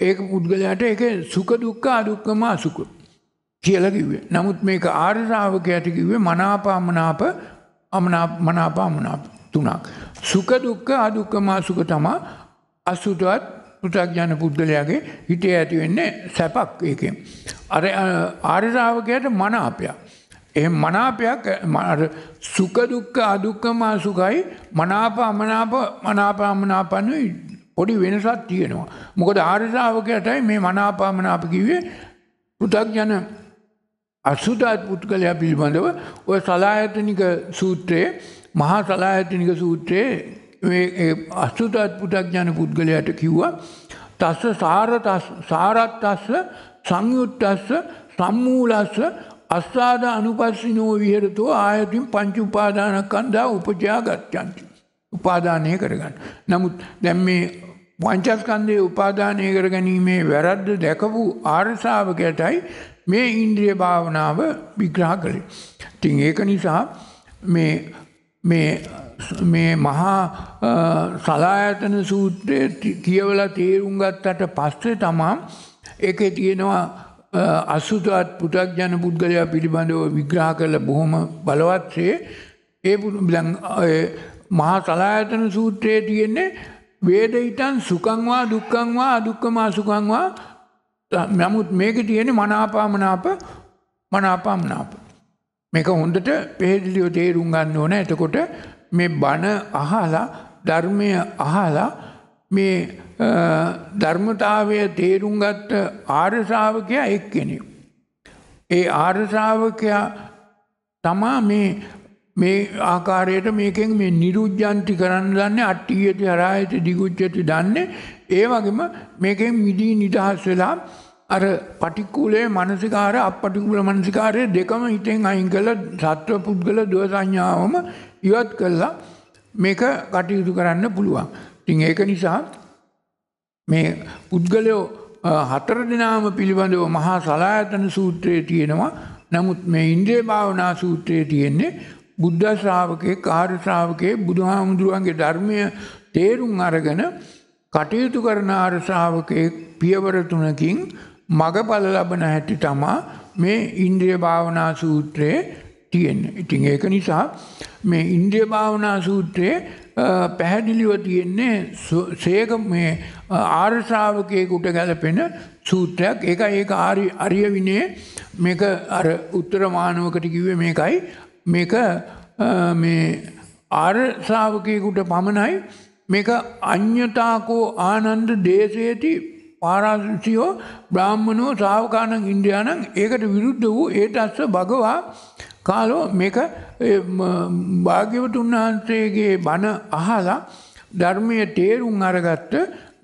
ඒක පුද්ගලයාට ඒක සුඛ දුක්ඛ අදුක්ඛම අසුඛ කියලා කිව්වේ. නමුත් මේක ආර්ය ශ්‍රාවකයාට කිව්වේ මනාප අමනාප අමනාප මනාප අමනාප තුනක්. සුඛ දුක්ඛ අදුක්ඛම සුඛ තමයි අසුතවත් පු탁ඥාන බුද්ධලයාගේ හිතේ ඇති වෙන්නේ සැපක් ඒකෙන්. අර ආර්ය ශ්‍රාවකයාට මනාපයක්. එහෙනම් මනාපයක් අර සුඛ දුක්ඛ අදුක්ඛම සුඛයි මනාප අමනාප මනාප අමනාපනි පොඩි වෙනසක් තියෙනවා. මොකද ආර්ය ශ්‍රාවකයාටයි මේ මනාප අමනාප කිව්වේ පු탁ඥාන අසුදාත් පුද්ගලයා පිළිබඳව ඔය සලායතනික සූත්‍රයේ මහා සලායතනික සූත්‍රයේ අස්තුතාත් පුතක්ඥාන පුද්ගලයාට කිව්වා තස්ස සාරත්තස්ස සංයුත්තස්ස සම්මූලස්ස අස්සාද අනුපස්සිනෝ විහරතෝ ආයතින් පංචු උපාදානකන්දා උපජා ගච්චන්ති. උපාදානය කරගන්න. නමුත් දැම් මේ පංචස්කන්දය උපාදානය කර ගැනීමේ වැරද්ද දැකපු ආර්සාාවකයටයි මේ ඉන්ද්‍රිය භාවනාව විග්‍රහ කළේ. ඉතින් ඒක නිසා මේ මේ මේ මහා සලායතන සූත්‍රය කියවලා තේරුම් ගත්තට පස්සේ තමා ඒකේ තියෙනවා අසුතවත් පු탁ජන පුද්ගලයා පිළිබඳව විග්‍රහ කළ බොහොම බලවත්සේ ඒ මහා සලායතන සූත්‍රයේ තියෙන්නේ වේදිතං සුඛං වා දුක්ඛං වා අදුක්ඛම අසුඛං වා නමුත් මේක තියෙන මනාපාමනාප මනාපාමනාප. මේක හොඳට පෙහෙදිලියෝ තේරුම් ගන්න ඕන එතකොට මේ බණ අහලා ධර්මය අහලා මේ ධර්මතාවය තේරුම් ගත්ත ආර්ශාවකයා එක් කෙනෙක්. ඒ ආර්ශාවකයා තමා මේ මේ ආකාරයට මේකෙන් මේ නිරුජ්ජන්ති කරන්න දන්නේ අට්ටියති හරායති දිගුච්චති දන්නේ ඒ වගේම මේකෙන් මිදී නිදහස් වෙලා අර පටික්කුලේ මනසිකාර අපටිකුල මනසිකාරය දෙකම හිතෙන් අයින් කළ සත්ව පුද්ගල දුව සංඥාවම ඉවත් කල්ලා මේක කටයුතු කරන්න පුළුවන්. තින් ඒක නිසා මේ පුද්ගලයෝ හතර දෙනාම පිළිබඳව මහා සලායතන සූත්‍රයේ තියෙනවා නමුත් මේ ඉන්ද්‍රය භාවනා සූත්‍රයේ තියෙන්නේ බුද්ධ ශ්‍රාවකේ කාර්ය ශ්‍රාවකේ බුදුහාමුදුරුවන්ගේ ධර්මය තේරුම් අරගෙන කටයුතු කරන ආර ශ්‍රාවකේ පියවර තුනකින් මගඵල ලබන හැටි තමා මේ ඉන්ද්‍රිය භාවනා සූත්‍රයේ තියෙන. ඉතින් ඒක නිසා මේ ඉන්ද්‍රිය භාවනා සූත්‍රයේ පැහැදිලිව තියෙන්නේ සේක මේ ආර ශ්‍රාවකයෙකුට ගැලපෙන සූත්‍රයක්. ඒකයි ඒක ආර්ය අරිය විනේ මේක අර උත්තර මානවකට කිව්වේ මේකයි මේක මේ ආර්ශාවකයකුට පමණයි මේක අන්‍යතාකෝ ආනන්ද දේශයේති පාරාසියෝ බ්‍රාහ්මණෝ ශ්‍රාවකානං ඉන්ද්‍රයානං ඒකට විරුද්ධ වූ ඒට අස්ස භගවා කාලෝ මේක භාග්‍යවතුන් වහන්සේගේ බණ අහලා ධර්මය තේරුම් අරගත්ත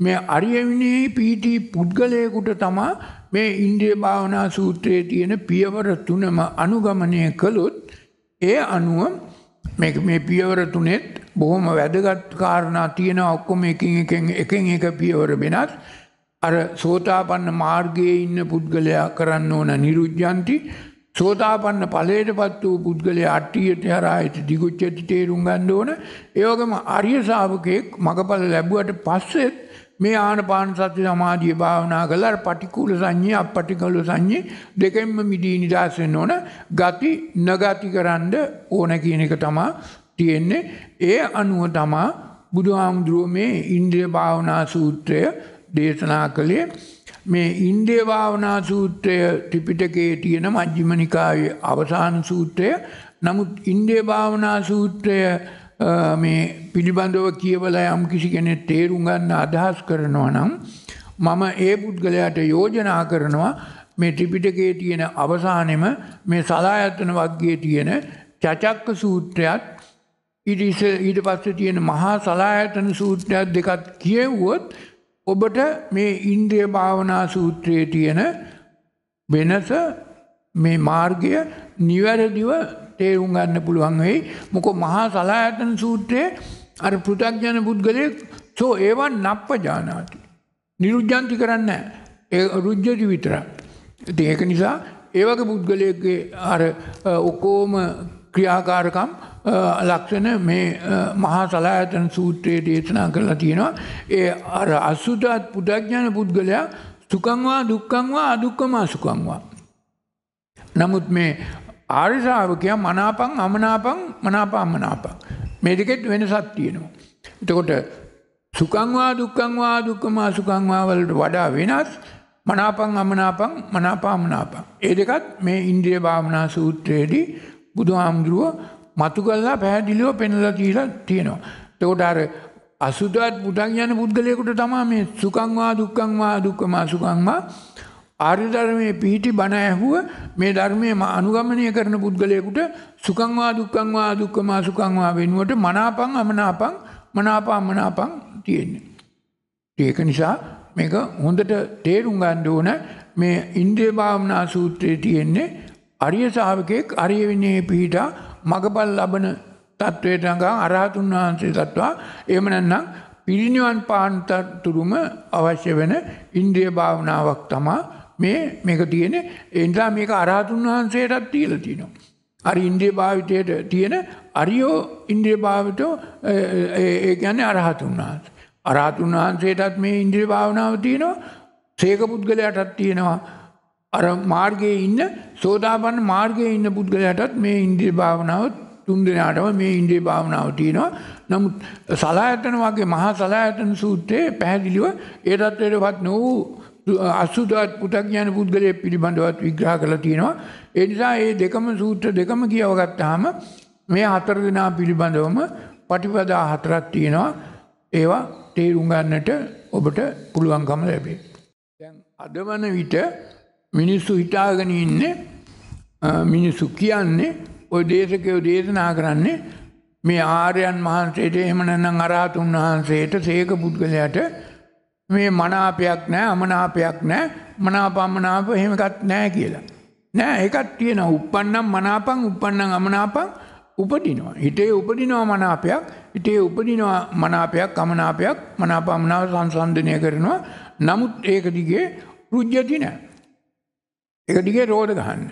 මේ අරියවිනේ පීටි පුද්ගලයකුට තමා මේ ඉන්ද්‍රිය භාවනා සූත්‍රයේ තියෙන පියවර තුනම අනුගමනය කළොත් ඒ අනුව මේ පියවර තුනෙත් බොහොම වැදගත් කාරණා තියෙන ඔක්කොම එකින් එකෙන් එකෙන් එක පියවර වෙනත් අර සෝතාපන්න මාර්ගයේ ඉන්න පුද්ගලයා කරන්න ඕන නිරුද්ධාන්ති සෝතාපන්න ඵලයටපත් වූ පුද්ගලයා අට්ටියට හරායට දිගුච්චටි තේරුම් ගන්න ඕන ඒ වගේම ආර්ය ශාවකෙක් මගපල ලැබුවට පස්සෙත් මේ ආනපාන සති සමාධිය භාවනා කළා පටිකූල සංඥා අපටිකූල සංඥා දෙකෙන්ම මිදී නිදහස් වෙන්න ඕන ගති නගති කරන්න ඕන කියන එක තමයි තියෙන්නේ ඒ අනුව තමයි බුදුහාමුදුරුවෝ මේ ඉන්ද්‍රිය භාවනා සූත්‍රය දේශනා කළේ මේ ඉන්ද්‍රිය භාවනා සූත්‍රය ත්‍රිපිටකයේ තියෙන මජ්ක්‍ධිම නිකායේ අවසාන සූත්‍රය නමුත් ඉන්ද්‍රිය භාවනා සූත්‍රය මේ පිළිබඳව කියවල යම් කිසි කෙනෙක් තේරුම්ගන්න අදහස් කරනවා නම් මම ඒ පුද්ගලයාට යෝජනා කරනවා මේ ත්‍රිපිටකයේ තියෙන අවසානෙම මේ සලායතන වර්ගයේ තියෙන චචක්ක සූත්‍රයත් ඉරිස ඊට පස්සේ තියෙන මහා සලායතන සූත්‍රයක් දෙකත් කියෙව්වොත් ඔබට මේ ඉන්ද්‍රිය භාවනා සූත්‍රයේ තියෙන වෙනස මේ මාර්ගය නිවැරදිව තේරුම් ගන්න පුළුවන් වෙයි. මොකෝ මහා සලායතන සූත්‍රයේ අර පෘථග්ජන පුද්ගලයෙක් සෝ ඒවන් නප්ප ජානාති. නිරුද්ධන්ති කරන්න ඒ රුජ්ජති විතරක්. ඉතින් ඒක නිසා ඒ වගේ පුද්ගලයෙක්ගේ අර ඔකෝම ක්‍රියාකාරකම් ලක්ෂණ මේ මහා සලායතන සූත්‍රයේ දේශනා කරලා තියෙනවා. ඒ අර අසුතත් පුදඥාන පුද්ගලයා සුකංවා දුක්කංවා අදුක්කමා සුකංවා. නමුත් මේ ආර්ය ශ්‍රාවකයා මනාපං අමනාපං මනාප අමනාපං මේ දෙකෙත් වෙනසක් තියෙනවා. එතකොට සුඛං වා දුක්ඛං වා දුක්ඛම සුඛං වා වලට වඩා වෙනස් මනාපං අමනාපං මනාප අමනාපං. ඒ දෙකත් මේ ඉන්ද්‍රිය භාවනා සූත්‍රයේදී බුදුහාමුදුරුව මතු කළා පැහැදිලිව පෙන්ලා තියලා තියෙනවා. එතකොට අර අසුදවත් පුටන් යන පුද්ගලයෙකුට තමයි මේ සුඛං වා දුක්ඛං වා දුක්ඛම සුඛං වා ආර්ය ධර්මයේ පිහිටි බණ ඇහුව මේ ධර්මයේ අනුගමනය කරන පුද්ගලයෙකුට සුඛං වා දුක්ඛං වා දුක්ඛම සුඛං වා වෙනුවට මනාපං අමනාපං මනාපං මනාපං තියෙන්නේ. ඒක නිසා මේක හොඳට තේරුම් ගන්න ඕන මේ ඉන්ද්‍රිය භාවනා සූත්‍රයේ තියෙන්නේ අරිය ශාවකෙක් අරිය විනේ පිහිටා මගපල් ලබන තත්වයට ළඟා අරහතුන් වහන්සේ තත්වා එහෙම නැත්නම් පිරිණිවන් පාන්තරුම අවශ්‍ය වෙන ඉන්ද්‍රිය භාවනාවක් තමයි මේ මේක තියෙන එන්දා මේක අරහතුන් වහන්සේටත් තියල තියෙනවා. අරි ඉන්ද්‍රිය භාවිතයට තියෙන අරියෝ ඉන්ද්‍රිය භාවිතෝ ඒ ගැන්නේ අරහතුන් වහන්ස. අරහතුන් වහන්සේටත් මේ ඉන්ද්‍රිය භාවනාව තියෙනවා සේක පුද්ගලයටත් තියෙනවා. අර මාර්ගයේ ඉන්න සෝදාපන්න මාර්ගයේ ඉන්න පුද්ගලයටත් මේ ඉන්ද්‍රිය භාවනාව තුන් දෙනාටම මේ ඉන්ද්‍රිය භාවනාව තියෙනවා. නමුත් සලායතන වගේ මහා සලායතන සූත්‍රයේ පැහැදිලිව ඒ தත්ත්වයටපත් නොවූ අස්සුදාත් පුතඥාන පුද්ගලය පිළිබඳවත් විග්‍රහ කළ තියෙනවා. ඒ නිසා ඒ දෙකම සූත්‍ර දෙකම කියවගත්තාම මේ හතර දෙනා පිළිබඳවම පටිපදා හතරක් තියෙනවා. ඒවා තේරුම් ගන්නට ඔබට පුළුවන්කම ලැබේ. දැන් අද වන විට මිනිස්සු හිතාගෙන ඉන්නේ මිනිස්සු කියන්නේ ඔය දේශකයෝ දේශනා කරන්නේ මේ ආර්යයන් වහන්සේට එහෙම නැත්නම් අරහතුන් වහන්සේට සේක පුද්ගලයාට මේ මනාපයක් නෑ අමනාපයක් නෑ මනාපම්මනාප හෙමකත් නෑ කියලා. නෑ එකත් තියෙන උපන්නම් මනාපං උපන්නන් අමනාපං උපදිනවා. හිටේ උපදිනවා මනාපයක් හිටේ උපදිනවා මනාපයක් අමනාපයක් මනාපමනාව සංසන්ධනය කරනවා නමුත් ඒක දිගේ රුජ්ජති නෑ. එක දිගේ රෝධ ගහන්න.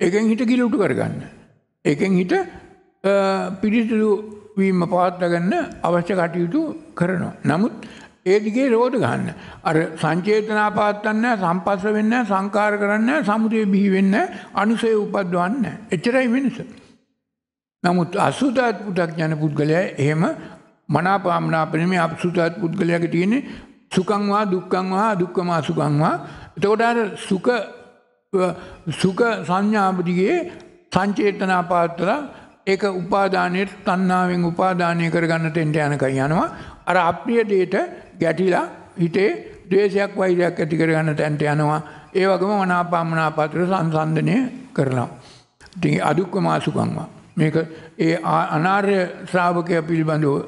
එකෙන් හිට කිලුටු කරගන්න. එකෙන් හිට පිරිසිදු වීම පවත්වගන්න අවශ්‍ය කටයුතු කරනවා. නමුත් ඒ දිගේ රෝධ ගන්න. අර සංචේතනා පවත්තන්නේ නැහැ, සම්පස්ස වෙන්නේ නැහැ, සංකාර කරන්නේ නැහැ, සමුදේ බිහි වෙන්නේ නැහැ, අනුසය උපද්දවන්නේ නැහැ. එච්චරයි වෙනස. නමුත් අසුතත් පු탁 යන පුද්ගලයා එහෙම මනාපාමනාපනේ මේ අසුතත් පුද්ගලයාගේ තියෙන්නේ සුඛං වා දුක්ඛං වා දුක්ඛම අසුඛං වා. එතකොට අර සුඛ සුඛ සංඥාපදිගේ සංචේතනා පවත්තලා ඒක උපාදානයට තන්නාවෙන් උපාදානය කරගන්න තෙන්ට යනකයි යනවා. අර අප්‍රිය දේට ගැටිලා හිතේ දේශයක් වෛරයක් ඇති කරගන්න තැන්ට යනවා. ඒ වගේම මනාපාමනාපතර සංසන්ධනය කරනවා. ඉතින් අදුක්ක මාසුකම්වා. මේක ඒ අනාර්ය ශ්‍රාවකය පිළිබඳව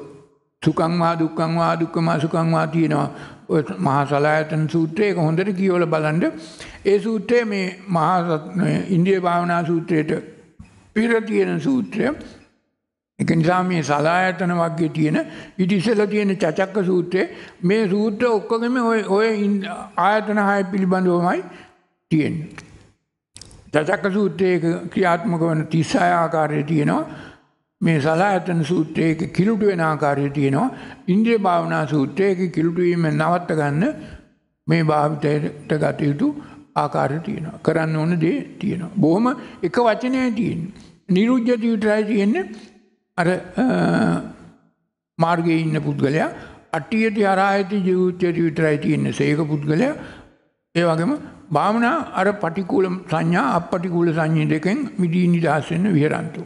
සුකංවා දුක්කංවා දුක්කමා සුකංවා තියෙනවා මහා සලායතන සූත්‍රය හොඳට කියවල බලන්ඩ ඒ සූත්‍රය මේ මහා ඉන්දිය භාවනා සූත්‍රයට පිර තියෙන සූත්‍රය එක නිසා මේ සලායතන වගේ තියෙන ඉතිසල තියෙන චචක්ක සූත්‍රයේ මේ සූත්‍ර ඔක්කොගෙම ඔය ඔය ආයතන හය පිළිබඳවමයි තියෙන්නේ. චචක්ක සූත්‍රයේ ක්‍රියාත්මක වන 36 ආකාරය තියෙනවා. මේ සලායතන සූත්‍රයේ කිලුට වෙන ආකාරය තියෙනවා. ඉන්ද්‍රිය භාවනා සූත්‍රයේ කිලුට වීම නවත්ත ගන්න මේ භාවිතයට ගත යුතු ආකාරය තියෙනවා. කරන්න ඕන දේ තියෙනවා. බොහොම එක වචනයයි තියෙන්නේ. නිරුද්ධ විතරයි තියෙන්නේ අර මාර්ගයේ ඉන්න පුද්ගලයා අට්ටියට අරායති ජීවිතයට විතරයි තියෙන්නේ. සේක පුද්ගලයා ඒ වගේම භාවනා අර පටිකූල සංඥා අපටිකූල සංඥා දෙකෙන් මිදී නිදහස් වෙන්න විහරන්තෝ.